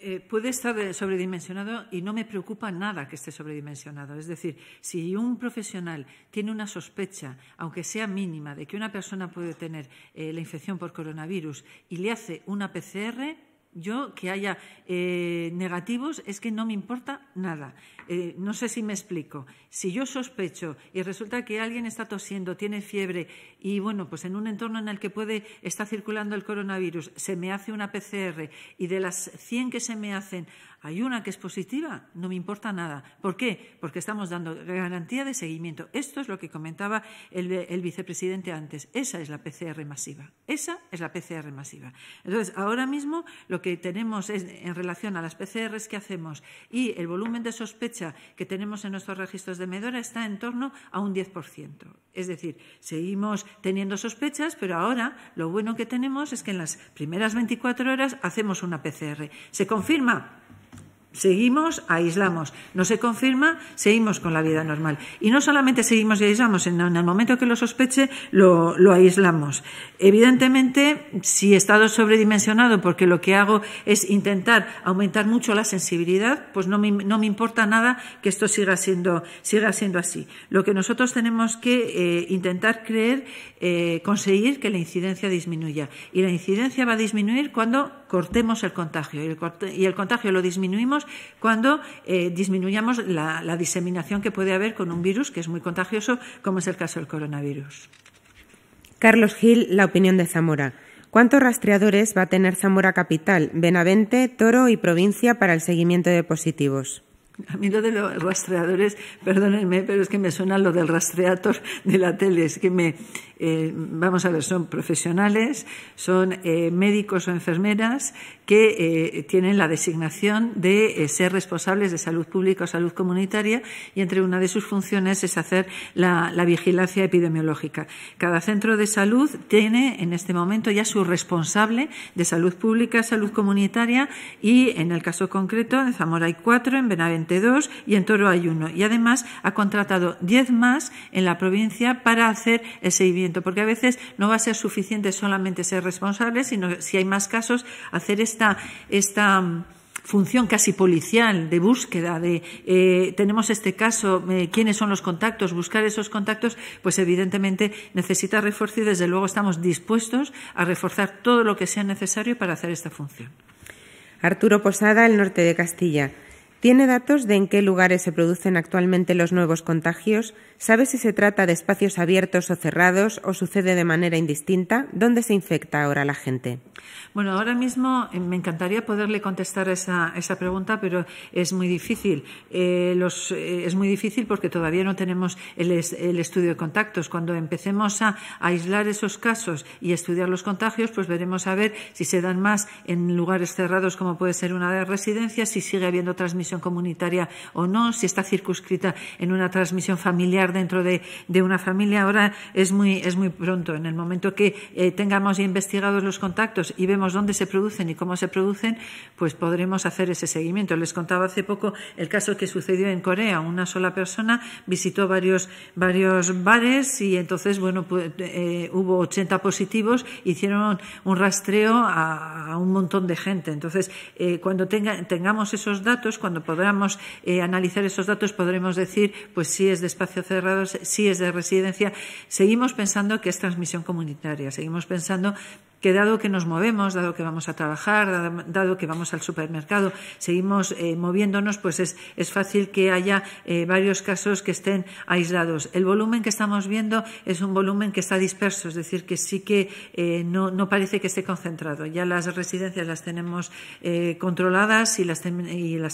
Eh, puede estar sobredimensionado y no me preocupa nada que esté sobredimensionado. Es decir, si un profesional tiene una sospecha, aunque sea mínima, de que una persona puede tener eh, la infección por coronavirus y le hace una PCR, yo que haya eh, negativos es que no me importa nada. Eh, no sé si me explico, si yo sospecho y resulta que alguien está tosiendo, tiene fiebre y bueno, pues en un entorno en el que puede estar circulando el coronavirus, se me hace una PCR y de las 100 que se me hacen hay una que es positiva, no me importa nada. ¿Por qué? Porque estamos dando garantía de seguimiento. Esto es lo que comentaba el, vicepresidente antes. Esa es la PCR masiva. Esa es la PCR masiva. Entonces, ahora mismo lo que tenemos es, en relación a las PCRs que hacemos y el volumen de sospechas que tenemos en nuestros registros de Medora está en torno a un 10%. Es decir, seguimos teniendo sospechas, pero ahora lo bueno que tenemos es que en las primeras 24 horas hacemos una PCR. ¿Se confirma? Seguimos, aislamos. No se confirma, seguimos con la vida normal. Y no solamente seguimos y aislamos, en el momento que lo sospeche, lo, aislamos. Evidentemente, si he estado sobredimensionado porque lo que hago es intentar aumentar mucho la sensibilidad, pues no me, importa nada que esto siga siendo, así. Lo que nosotros tenemos que eh, intentar creer, eh, conseguir que la incidencia disminuya. Y la incidencia va a disminuir cuando cortemos el contagio. Y el, contagio lo disminuimos cuando eh, disminuyamos la, diseminación que puede haber con un virus que es muy contagioso, como es el caso del coronavirus. Carlos Gil, la opinión de Zamora. ¿Cuántos rastreadores va a tener Zamora Capital, Benavente, Toro y Provincia para el seguimiento de positivos? A mí lo de los rastreadores, perdónenme, pero es que me suena lo del rastreator de la tele, es que me, eh, vamos a ver, son profesionales, son eh, médicos o enfermeras que eh, tienen la designación de ser responsables de salud pública o salud comunitaria y entre una de sus funciones es hacer la, vigilancia epidemiológica. Cada centro de salud tiene en este momento ya su responsable de salud pública, salud comunitaria y en el caso concreto en Zamora hay cuatro, en Benavente dos y en Toro hay uno. Y además ha contratado diez más en la provincia para hacer ese seguimiento porque a veces no va a ser suficiente solamente ser responsable, sino si hay más casos, hacer esta, mm, función casi policial de búsqueda de eh, tenemos este caso, eh, quiénes son los contactos, buscar esos contactos, pues evidentemente necesita refuerzo y desde luego estamos dispuestos a reforzar todo lo que sea necesario para hacer esta función. Arturo Posada, el norte de Castilla. Tiene datos de en qué lugares se producen actualmente los nuevos contagios, sabe si se trata de espacios abiertos o cerrados o sucede de manera indistinta, dónde se infecta ahora la gente. Bueno, ahora mismo eh, me encantaría poderle contestar esa, pregunta, pero es muy difícil. Eh, eh, es muy difícil porque todavía no tenemos el, estudio de contactos. Cuando empecemos a, aislar esos casos y estudiar los contagios, pues veremos a ver si se dan más en lugares cerrados como puede ser una residencia, si sigue habiendo transmisión comunitaria o no, si está circunscrita en una transmisión familiar dentro de, una familia. Ahora es muy, es muy pronto. En el momento que eh, tengamos investigados los contactos y vemos dónde se producen y cómo se producen, pues podremos hacer ese seguimiento. Les contaba hace poco el caso que sucedió en Corea. Una sola persona visitó varios, varios bares y entonces, bueno, pues, eh, hubo 80 positivos, hicieron un rastreo a, un montón de gente. Entonces, eh, cuando tenga, tengamos esos datos, cuando cuando podamos eh, analizar esos datos podremos decir, pues si es de espacio cerrado, si es de residencia. Seguimos pensando que es transmisión comunitaria, seguimos pensando que dado que nos movemos, dado que vamos a trabajar, dado que vamos al supermercado, seguimos eh, moviéndonos, pues es, fácil que haya eh, varios casos que estén aislados. El volumen que estamos viendo es un volumen que está disperso, es decir, que sí que eh, no, parece que esté concentrado. Ya las residencias las tenemos controladas y las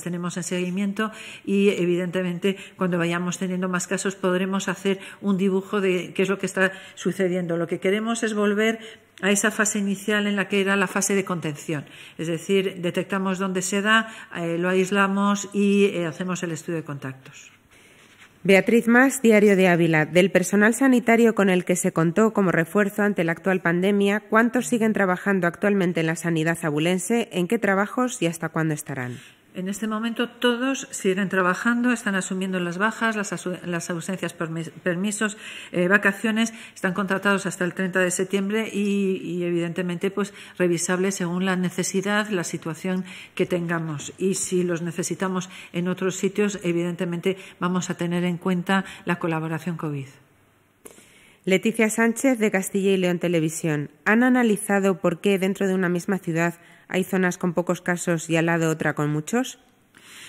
tenemos en seguimiento y, evidentemente, cuando vayamos teniendo más casos podremos hacer un dibujo de qué es lo que está sucediendo. Lo que queremos es volver a esa fase inicial en la que era la fase de contención. Es decir, detectamos dónde se da, eh, lo aislamos y eh, hacemos el estudio de contactos. Beatriz Más, Diario de Ávila. Del personal sanitario con el que se contó como refuerzo ante la actual pandemia, ¿cuántos siguen trabajando actualmente en la sanidad abulense? ¿En qué trabajos y hasta cuándo estarán? En este momento todos siguen trabajando, están asumiendo las bajas, las, ausencias, permisos, eh, vacaciones, están contratados hasta el 30 de septiembre y, y, evidentemente pues revisables según la necesidad, la situación que tengamos. Y si los necesitamos en otros sitios, evidentemente vamos a tener en cuenta la colaboración COVID. Leticia Sánchez de Castilla y León Televisión. ¿Han analizado por qué dentro de una misma ciudad ¿Hay zonas con pocos casos y al lado otra con muchos?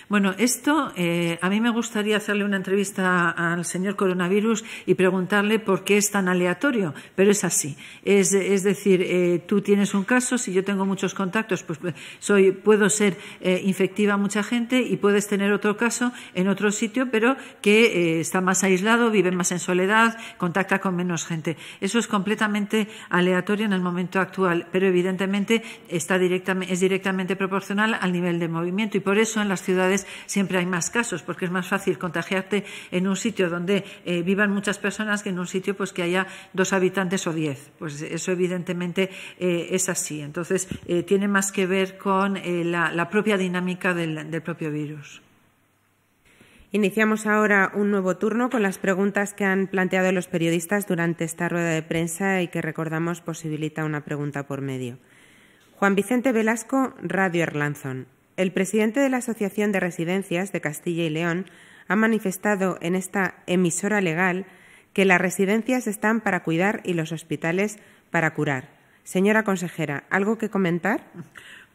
Bueno, esto eh, a mí me gustaría hacerle una entrevista al señor coronavirus y preguntarle por qué es tan aleatorio, pero es así. Es, es decir, eh, tú tienes un caso, si yo tengo muchos contactos, pues, pues soy, puedo ser eh, infectiva a mucha gente y puedes tener otro caso en otro sitio, pero que está más aislado, vive más en soledad, contacta con menos gente. Eso es completamente aleatorio en el momento actual, pero evidentemente está es directamente proporcional al nivel de movimiento y por eso en las ciudades siempre hay más casos, porque es más fácil contagiarte en un sitio donde eh, vivan muchas personas que en un sitio pues, que haya dos habitantes o diez. Pues eso evidentemente eh, es así. Entonces, eh, tiene más que ver con la, propia dinámica del, del propio virus. Iniciamos ahora un nuevo turno con las preguntas que han planteado los periodistas durante esta rueda de prensa y que recordamos posibilita una pregunta por medio. Juan Vicente Velasco, Radio Erlanzón. El presidente de la Asociación de Residencias de Castilla y León ha manifestado en esta emisora legal que las residencias están para cuidar y los hospitales para curar. Señora consejera, ¿algo que comentar?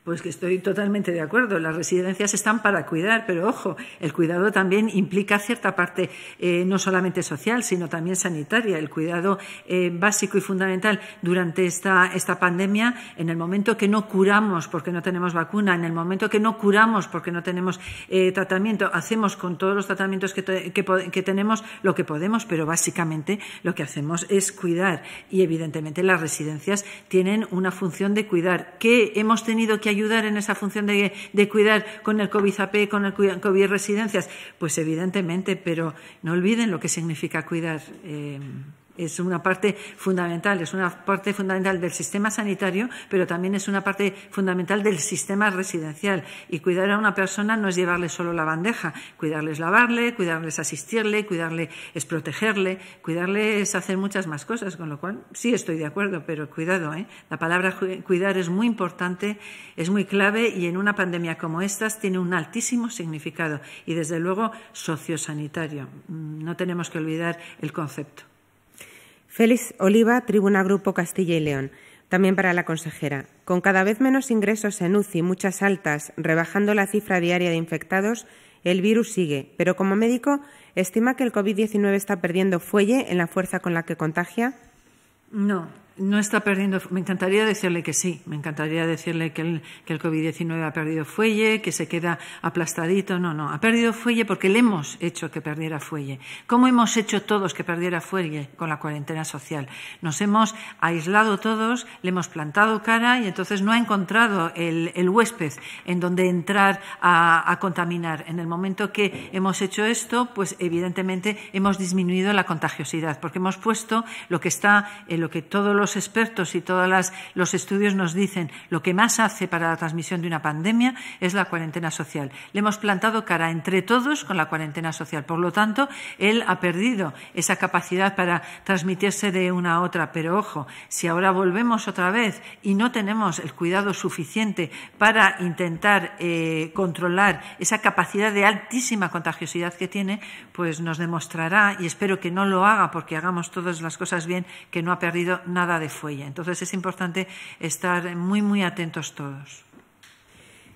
Pues que estoy totalmente de acuerdo. Las residencias están para cuidar, pero ojo, el cuidado también implica cierta parte eh, no solamente social, sino también sanitaria. El cuidado eh, básico y fundamental durante esta, pandemia, en el momento que no curamos porque no tenemos vacuna, en el momento que no curamos porque no tenemos eh, tratamiento, hacemos con todos los tratamientos que, tenemos lo que podemos, pero básicamente lo que hacemos es cuidar. Y evidentemente las residencias tienen una función de cuidar. ¿Qué hemos tenido que ayudar en esa función de, cuidar con el COVID-AP, con el COVID residencias? Pues evidentemente, pero no olviden lo que significa cuidar. Eh, es una parte fundamental, es una parte fundamental del sistema sanitario, pero también es una parte fundamental del sistema residencial. Y cuidar a una persona no es llevarle solo la bandeja, cuidarle es lavarle, cuidarle es asistirle, cuidarle es protegerle, cuidarle es hacer muchas más cosas, con lo cual sí estoy de acuerdo, pero cuidado, ¿eh? la palabra cuidar es muy importante, es muy clave y en una pandemia como esta tiene un altísimo significado y desde luego sociosanitario. Mm, no tenemos que olvidar el concepto. Félix Oliva, Tribuna Grupo Castilla y León. También para la consejera. Con cada vez menos ingresos en UCI, muchas altas, rebajando la cifra diaria de infectados, el virus sigue, pero como médico, ¿estima que el COVID-19 está perdiendo fuelle en la fuerza con la que contagia? No, no está perdiendo. Me encantaría decirle que sí, me encantaría decirle que el, que el COVID-19 ha perdido fuelle, que se queda aplastadito. No, no, ha perdido fuelle porque le hemos hecho que perdiera fuelle. ¿Cómo hemos hecho todos que perdiera fuelle con la cuarentena social? Nos hemos aislado todos, le hemos plantado cara y entonces no ha encontrado el, huésped en donde entrar a, a contaminar. En el momento que hemos hecho esto, pues evidentemente hemos disminuido la contagiosidad porque hemos puesto lo que está, en eh, lo que todos expertos y todos los estudios nos dicen lo que más hace para la transmisión de una pandemia es la cuarentena social. Le hemos plantado cara entre todos con la cuarentena social. Por lo tanto, él ha perdido esa capacidad para transmitirse de una a otra. Pero ojo, si ahora volvemos otra vez y no tenemos el cuidado suficiente para intentar eh, controlar esa capacidad de altísima contagiosidad que tiene, pues nos demostrará, y espero que no lo haga porque hagamos todas las cosas bien, que no ha perdido nada de fuella. Entonces es importante estar muy, muy atentos todos.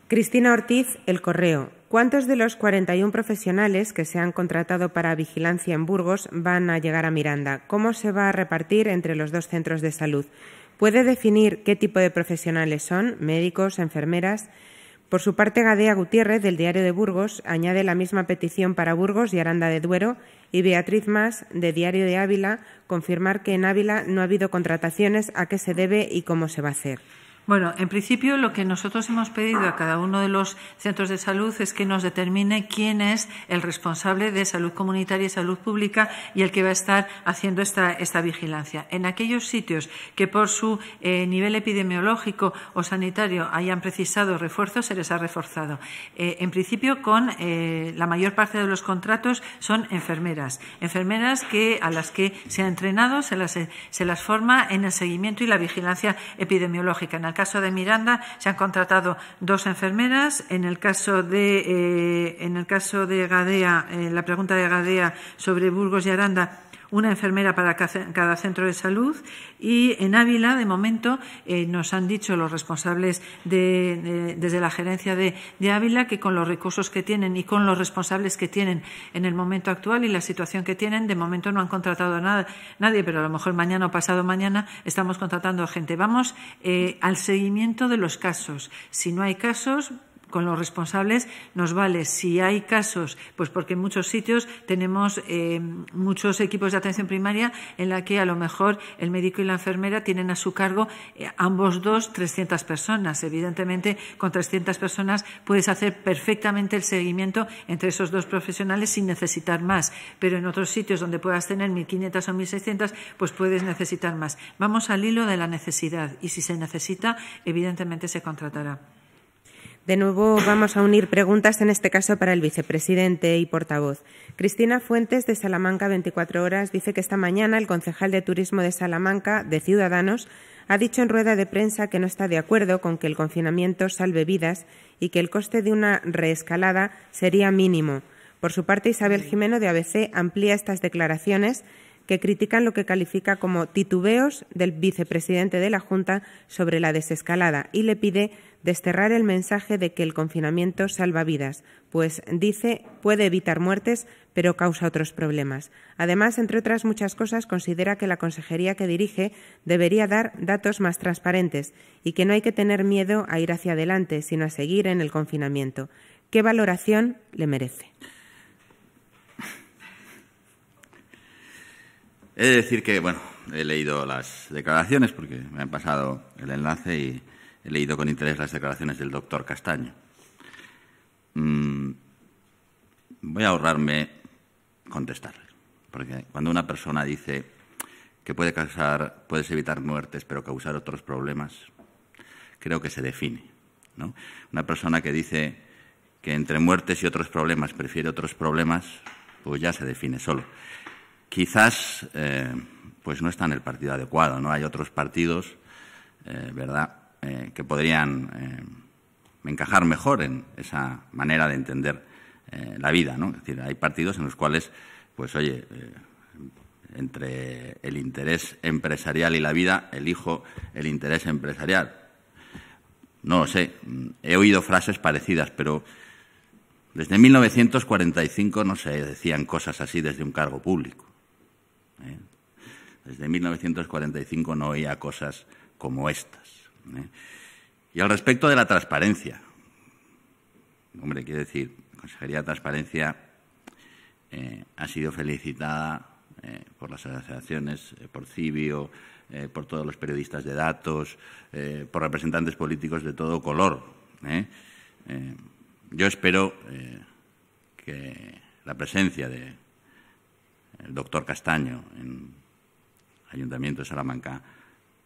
Cristina Ortiz, El Correo. ¿Cuántos de los 41 profesionales que se han contratado para vigilancia en Burgos van a llegar a Miranda? ¿Cómo se va a repartir entre los dos centros de salud? ¿Puede definir qué tipo de profesionales son? ¿Médicos, enfermeras? Por su parte, Gadea Gutiérrez, del Diario de Burgos, añade la misma petición para Burgos y Aranda de Duero, y Beatriz Más, de Diario de Ávila, confirmar que en Ávila no ha habido contrataciones, a qué se debe y cómo se va a hacer. Bueno, en principio lo que nosotros hemos pedido a cada uno de los centros de salud es que nos determine quién es el responsable de salud comunitaria y salud pública y el que va a estar haciendo esta, esta vigilancia. En aquellos sitios que por su eh, nivel epidemiológico o sanitario hayan precisado refuerzos, se les ha reforzado. Eh, en principio, con eh, la mayor parte de los contratos son enfermeras, enfermeras que a las que se ha entrenado, se las, se las forma en el seguimiento y la vigilancia epidemiológica el caso de Miranda se han contratado dos enfermeras. En el caso de, eh, en el caso de Gadea, eh, la pregunta de Gadea sobre Burgos y Aranda, una enfermera para cada centro de salud y en Ávila, de momento, eh, nos han dicho los responsables desde la gerencia de, Ávila que con los recursos que tienen y con los responsables que tienen en el momento actual y la situación que tienen, de momento no han contratado a nadie, pero a lo mejor mañana o pasado mañana estamos contratando a gente. Vamos eh, al seguimiento de los casos. Si no hay casos, con los responsables nos vale. Si hay casos, pues porque en muchos sitios tenemos eh, muchos equipos de atención primaria en la que a lo mejor el médico y la enfermera tienen a su cargo eh, ambos dos 300 personas. Evidentemente, con 300 personas puedes hacer perfectamente el seguimiento entre esos dos profesionales sin necesitar más. Pero en otros sitios donde puedas tener 1.500 o 1.600, pues puedes necesitar más. Vamos al hilo de la necesidad y si se necesita, evidentemente se contratará. De nuevo vamos a unir preguntas, en este caso para el vicepresidente y portavoz. Cristina Fuentes, de Salamanca 24 Horas, dice que esta mañana el concejal de Turismo de Salamanca, de Ciudadanos, ha dicho en rueda de prensa que no está de acuerdo con que el confinamiento salve vidas y que el coste de una reescalada sería mínimo. Por su parte, Isabel Jimeno, de ABC, amplía estas declaraciones que critican lo que califica como titubeos del vicepresidente de la Junta sobre la desescalada y le pide desterrar el mensaje de que el confinamiento salva vidas, pues dice puede evitar muertes, pero causa otros problemas. Además, entre otras muchas cosas, considera que la consejería que dirige debería dar datos más transparentes y que no hay que tener miedo a ir hacia adelante, sino a seguir en el confinamiento. ¿Qué valoración le merece? He decir que, bueno, he leído las declaraciones porque me han pasado el enlace y he leído con interés las declaraciones del doctor Castaño. Mm, voy a ahorrarme contestarles, porque cuando una persona dice que puede causar, puedes evitar muertes pero causar otros problemas, creo que se define. Una persona que dice que entre muertes y otros problemas prefiere otros problemas, pues ya se define solo quizás eh, pues no está en el partido adecuado, ¿no? Hay otros partidos, eh, ¿verdad?, eh, que podrían encajar mejor en esa manera de entender la vida, Es decir, hay partidos en los cuales, pues oye, entre el interés empresarial y la vida, elijo el interés empresarial. No lo sé, mm, he oído frases parecidas, pero desde 1945 no se decían cosas así desde un cargo público. ¿eh? Desde 1945 no oía cosas como estas. ¿eh? Y al respecto de la transparencia, hombre, quiero decir, la Consejería de Transparencia eh, ha sido felicitada por las asociaciones, por Cibio, por todos los periodistas de datos, por representantes políticos de todo color. yo espero que la presencia de el doctor Castaño en Ayuntamiento de Salamanca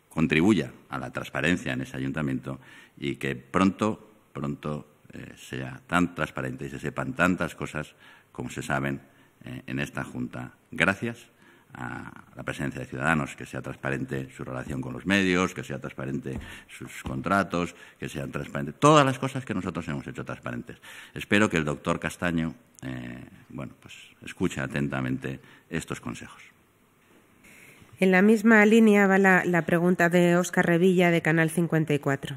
contribuya a la transparencia en ese ayuntamiento y que pronto, pronto eh, sea tan transparente y se sepan tantas cosas como se saben eh, en esta Junta. Gracias a la presencia de ciudadanos, que sea transparente su relación con los medios, que sea transparente sus contratos, que sean transparentes todas las cosas que nosotros hemos hecho transparentes. Espero que el doctor Castaño eh, bueno, pues escucha atentamente estos consejos. En la misma línea va la, la pregunta de Óscar Revilla de Canal 54.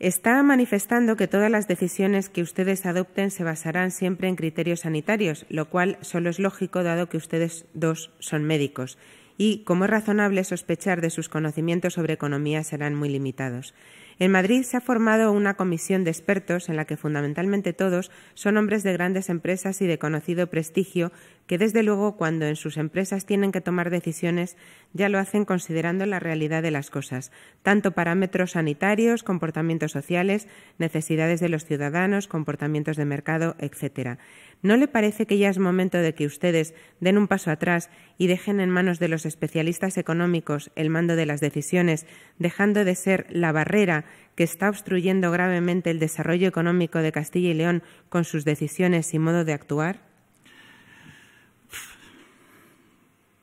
Está manifestando que todas las decisiones que ustedes adopten se basarán siempre en criterios sanitarios, lo cual solo es lógico dado que ustedes dos son médicos y, como es razonable sospechar de sus conocimientos sobre economía, serán muy limitados. En Madrid se ha formado una comisión de expertos en la que fundamentalmente todos son hombres de grandes empresas y de conocido prestigio que, desde luego, cuando en sus empresas tienen que tomar decisiones, ya lo hacen considerando la realidad de las cosas, tanto parámetros sanitarios, comportamientos sociales, necesidades de los ciudadanos, comportamientos de mercado, etcétera. ¿No le parece que ya es momento de que ustedes den un paso atrás y dejen en manos de los especialistas económicos el mando de las decisiones, dejando de ser la barrera que está obstruyendo gravemente el desarrollo económico de Castilla y León con sus decisiones y modo de actuar?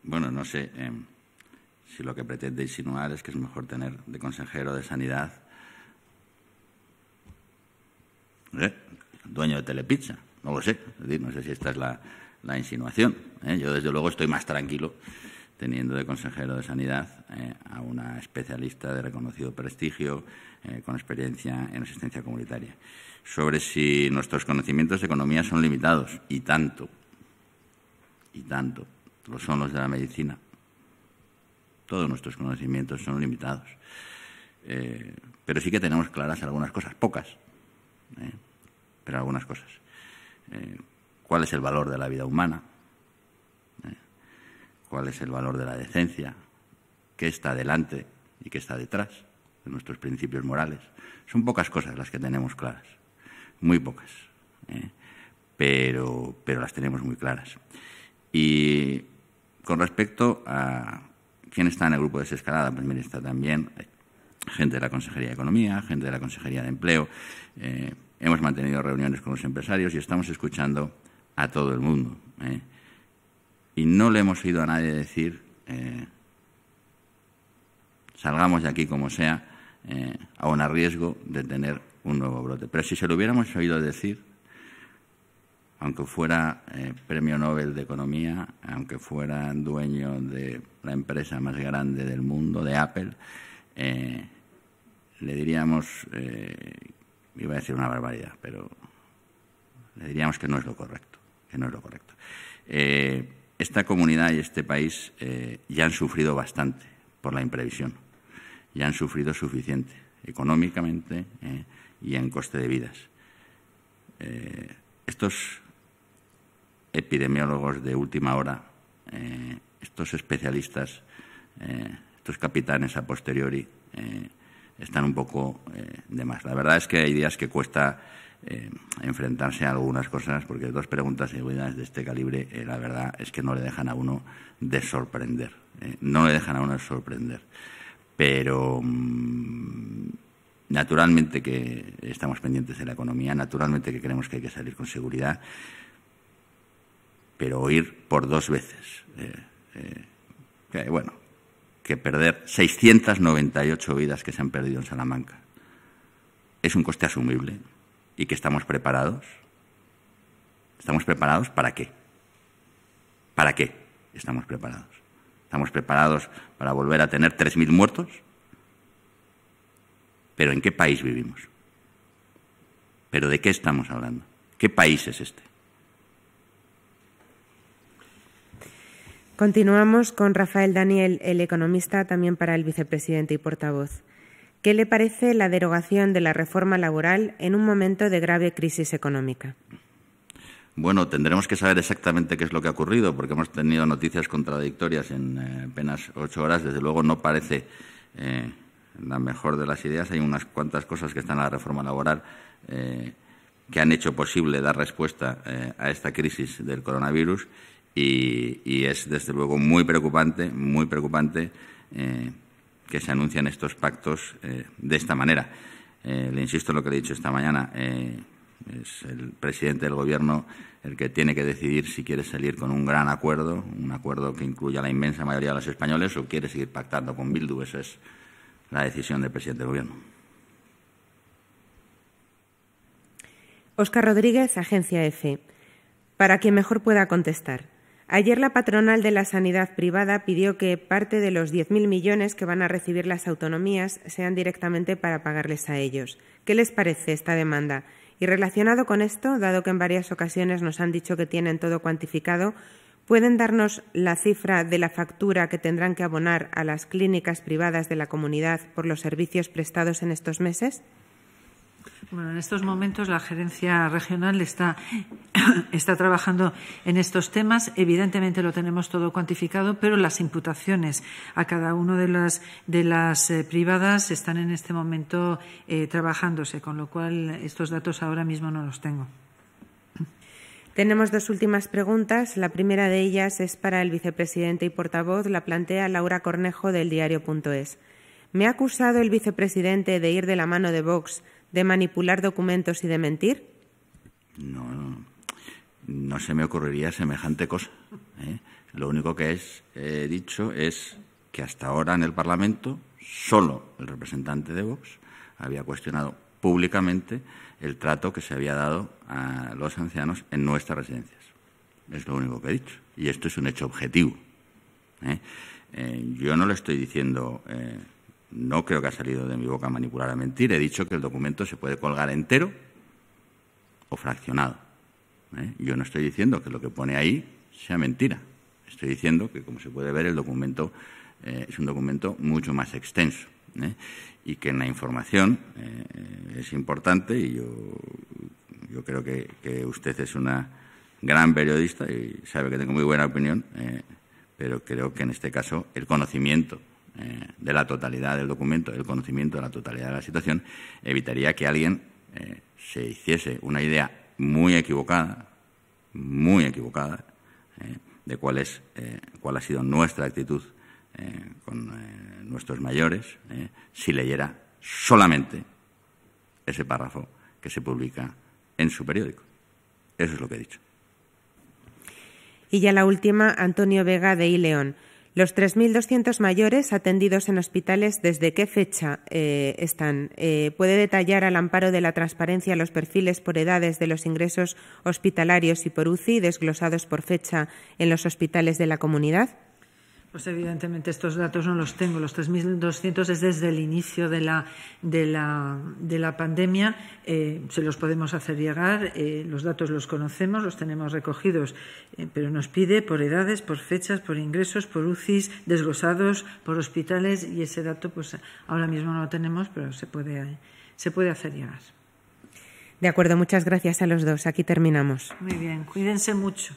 Bueno, no sé eh, si lo que pretende insinuar es que es mejor tener de consejero de sanidad eh, dueño de Telepizza. No lo sé, no sé si esta es la, insinuación. ¿eh? Yo, desde luego, estoy más tranquilo teniendo de consejero de Sanidad eh, a una especialista de reconocido prestigio eh, con experiencia en asistencia comunitaria. Sobre si nuestros conocimientos de economía son limitados, y tanto, y tanto, lo son los de la medicina. Todos nuestros conocimientos son limitados. pero sí que tenemos claras algunas cosas, pocas, pero algunas cosas. Eh, cuál es el valor de la vida humana, eh, cuál es el valor de la decencia, qué está delante y qué está detrás de nuestros principios morales. Son pocas cosas las que tenemos claras, muy pocas, eh, pero, pero las tenemos muy claras. Y con respecto a quién está en el grupo de desescalada, pues está también gente de la Consejería de Economía, gente de la Consejería de Empleo hemos mantenido reuniones con los empresarios y estamos escuchando a todo el mundo. ¿eh? Y no le hemos oído a nadie decir, eh, salgamos de aquí como sea, eh, aún a riesgo de tener un nuevo brote. Pero si se lo hubiéramos oído decir, aunque fuera eh, premio Nobel de Economía, aunque fuera dueño de la empresa más grande del mundo, de Apple, le diríamos iba a decir una barbaridad, pero le diríamos que no es lo correcto, que no es lo correcto. Eh, esta comunidad y este país eh, ya han sufrido bastante por la imprevisión, ya han sufrido suficiente económicamente eh, y en coste de vidas. estos epidemiólogos de última hora, estos especialistas, estos capitanes a posteriori, están un poco eh, de más. La verdad es que hay días que cuesta eh, enfrentarse a algunas cosas, porque dos preguntas seguidas de este calibre, eh, la verdad es que no le dejan a uno de sorprender. no le dejan a uno de sorprender. Pero mm, naturalmente que estamos pendientes de la economía, naturalmente que creemos que hay que salir con seguridad, pero oír por dos veces. bueno, que perder 698 vidas que se han perdido en Salamanca. Es un coste asumible y que estamos preparados. ¿Estamos preparados para qué? ¿Para qué estamos preparados? ¿Estamos preparados para volver a tener 3.000 muertos? ¿Pero en qué país vivimos? ¿Pero de qué estamos hablando? ¿Qué país es este? Continuamos con Rafael Daniel, el economista, también para el vicepresidente y portavoz. ¿Qué le parece la derogación de la reforma laboral en un momento de grave crisis económica? Bueno, tendremos que saber exactamente qué es lo que ha ocurrido, porque hemos tenido noticias contradictorias en eh, apenas ocho horas. Desde luego no parece eh, la mejor de las ideas. Hay unas cuantas cosas que están en la reforma laboral eh, que han hecho posible dar respuesta a esta crisis del coronavirus y, es desde luego muy preocupante, muy preocupante eh, que se anuncien estos pactos eh, de esta manera. Eh, le insisto en lo que le he dicho esta mañana, es el presidente del Gobierno el que tiene que decidir si quiere salir con un gran acuerdo, un acuerdo que incluya la inmensa mayoría de los españoles, o quiere seguir pactando con Bildu. Esa es la decisión del presidente del Gobierno. Óscar Rodríguez, Agencia EFE. Para quien mejor pueda contestar. Ayer la patronal de la sanidad privada pidió que parte de los 10.000 millones que van a recibir las autonomías sean directamente para pagarles a ellos. ¿Qué les parece esta demanda? Y relacionado con esto, dado que en varias ocasiones nos han dicho que tienen todo cuantificado, ¿pueden darnos la cifra de la factura que tendrán que abonar a las clínicas privadas de la comunidad por los servicios prestados en estos meses? Bueno, en estos momentos la gerencia regional está, trabajando en estos temas. Evidentemente lo tenemos todo cuantificado, pero las imputaciones a cada una de las, de las eh, privadas están en este momento eh, trabajándose, con lo cual estos datos ahora mismo no los tengo. Tenemos dos últimas preguntas. La primera de ellas es para el vicepresidente y portavoz. La plantea Laura Cornejo del diario.es. Me ha acusado el vicepresidente de ir de la mano de Vox de manipular documentos y de mentir? No, no, se me ocurriría semejante cosa. ¿eh? Lo único que he dicho es que hasta ahora en el Parlamento solo el representante de Vox había cuestionado públicamente el trato que se había dado a los ancianos en nuestras residencias. Es lo único que he dicho. Y esto es un hecho objetivo. ¿eh? Eh, yo no le estoy diciendo no creo que ha salido de mi boca manipular a mentir. He dicho que el documento se puede colgar entero o fraccionado. ¿eh? Yo no estoy diciendo que lo que pone ahí sea mentira. Estoy diciendo que, como se puede ver, el documento eh, es un documento mucho más extenso. ¿eh? Y que en la información es importante y yo, yo creo que, usted es una gran periodista y sabe que tengo muy buena opinión, pero creo que en este caso el conocimiento eh, de la totalidad del documento, el conocimiento de la totalidad de la situación, evitaría que alguien eh, se hiciese una idea muy equivocada, muy equivocada, eh, de cuál, es, cuál ha sido nuestra actitud con nuestros mayores, si leyera solamente ese párrafo que se publica en su periódico. Eso es lo que he dicho. Y ya la última, Antonio Vega de I. Los 3.200 mayores atendidos en hospitales, ¿desde qué fecha eh, están? Eh, ¿Puede detallar al amparo de la transparencia los perfiles por edades de los ingresos hospitalarios y por UCI desglosados por fecha en los hospitales de la comunidad? Pues evidentemente estos datos no los tengo. Los 3.200 es desde el inicio de la, de la, de la pandemia. Eh, se los podemos hacer llegar. Eh, los datos los conocemos, los tenemos recogidos, eh, pero nos pide por edades, por fechas, por ingresos, por UCIs, desglosados, por hospitales y ese dato pues ahora mismo no lo tenemos, pero se puede, se puede hacer llegar. De acuerdo, muchas gracias a los dos. Aquí terminamos. Muy bien, cuídense mucho.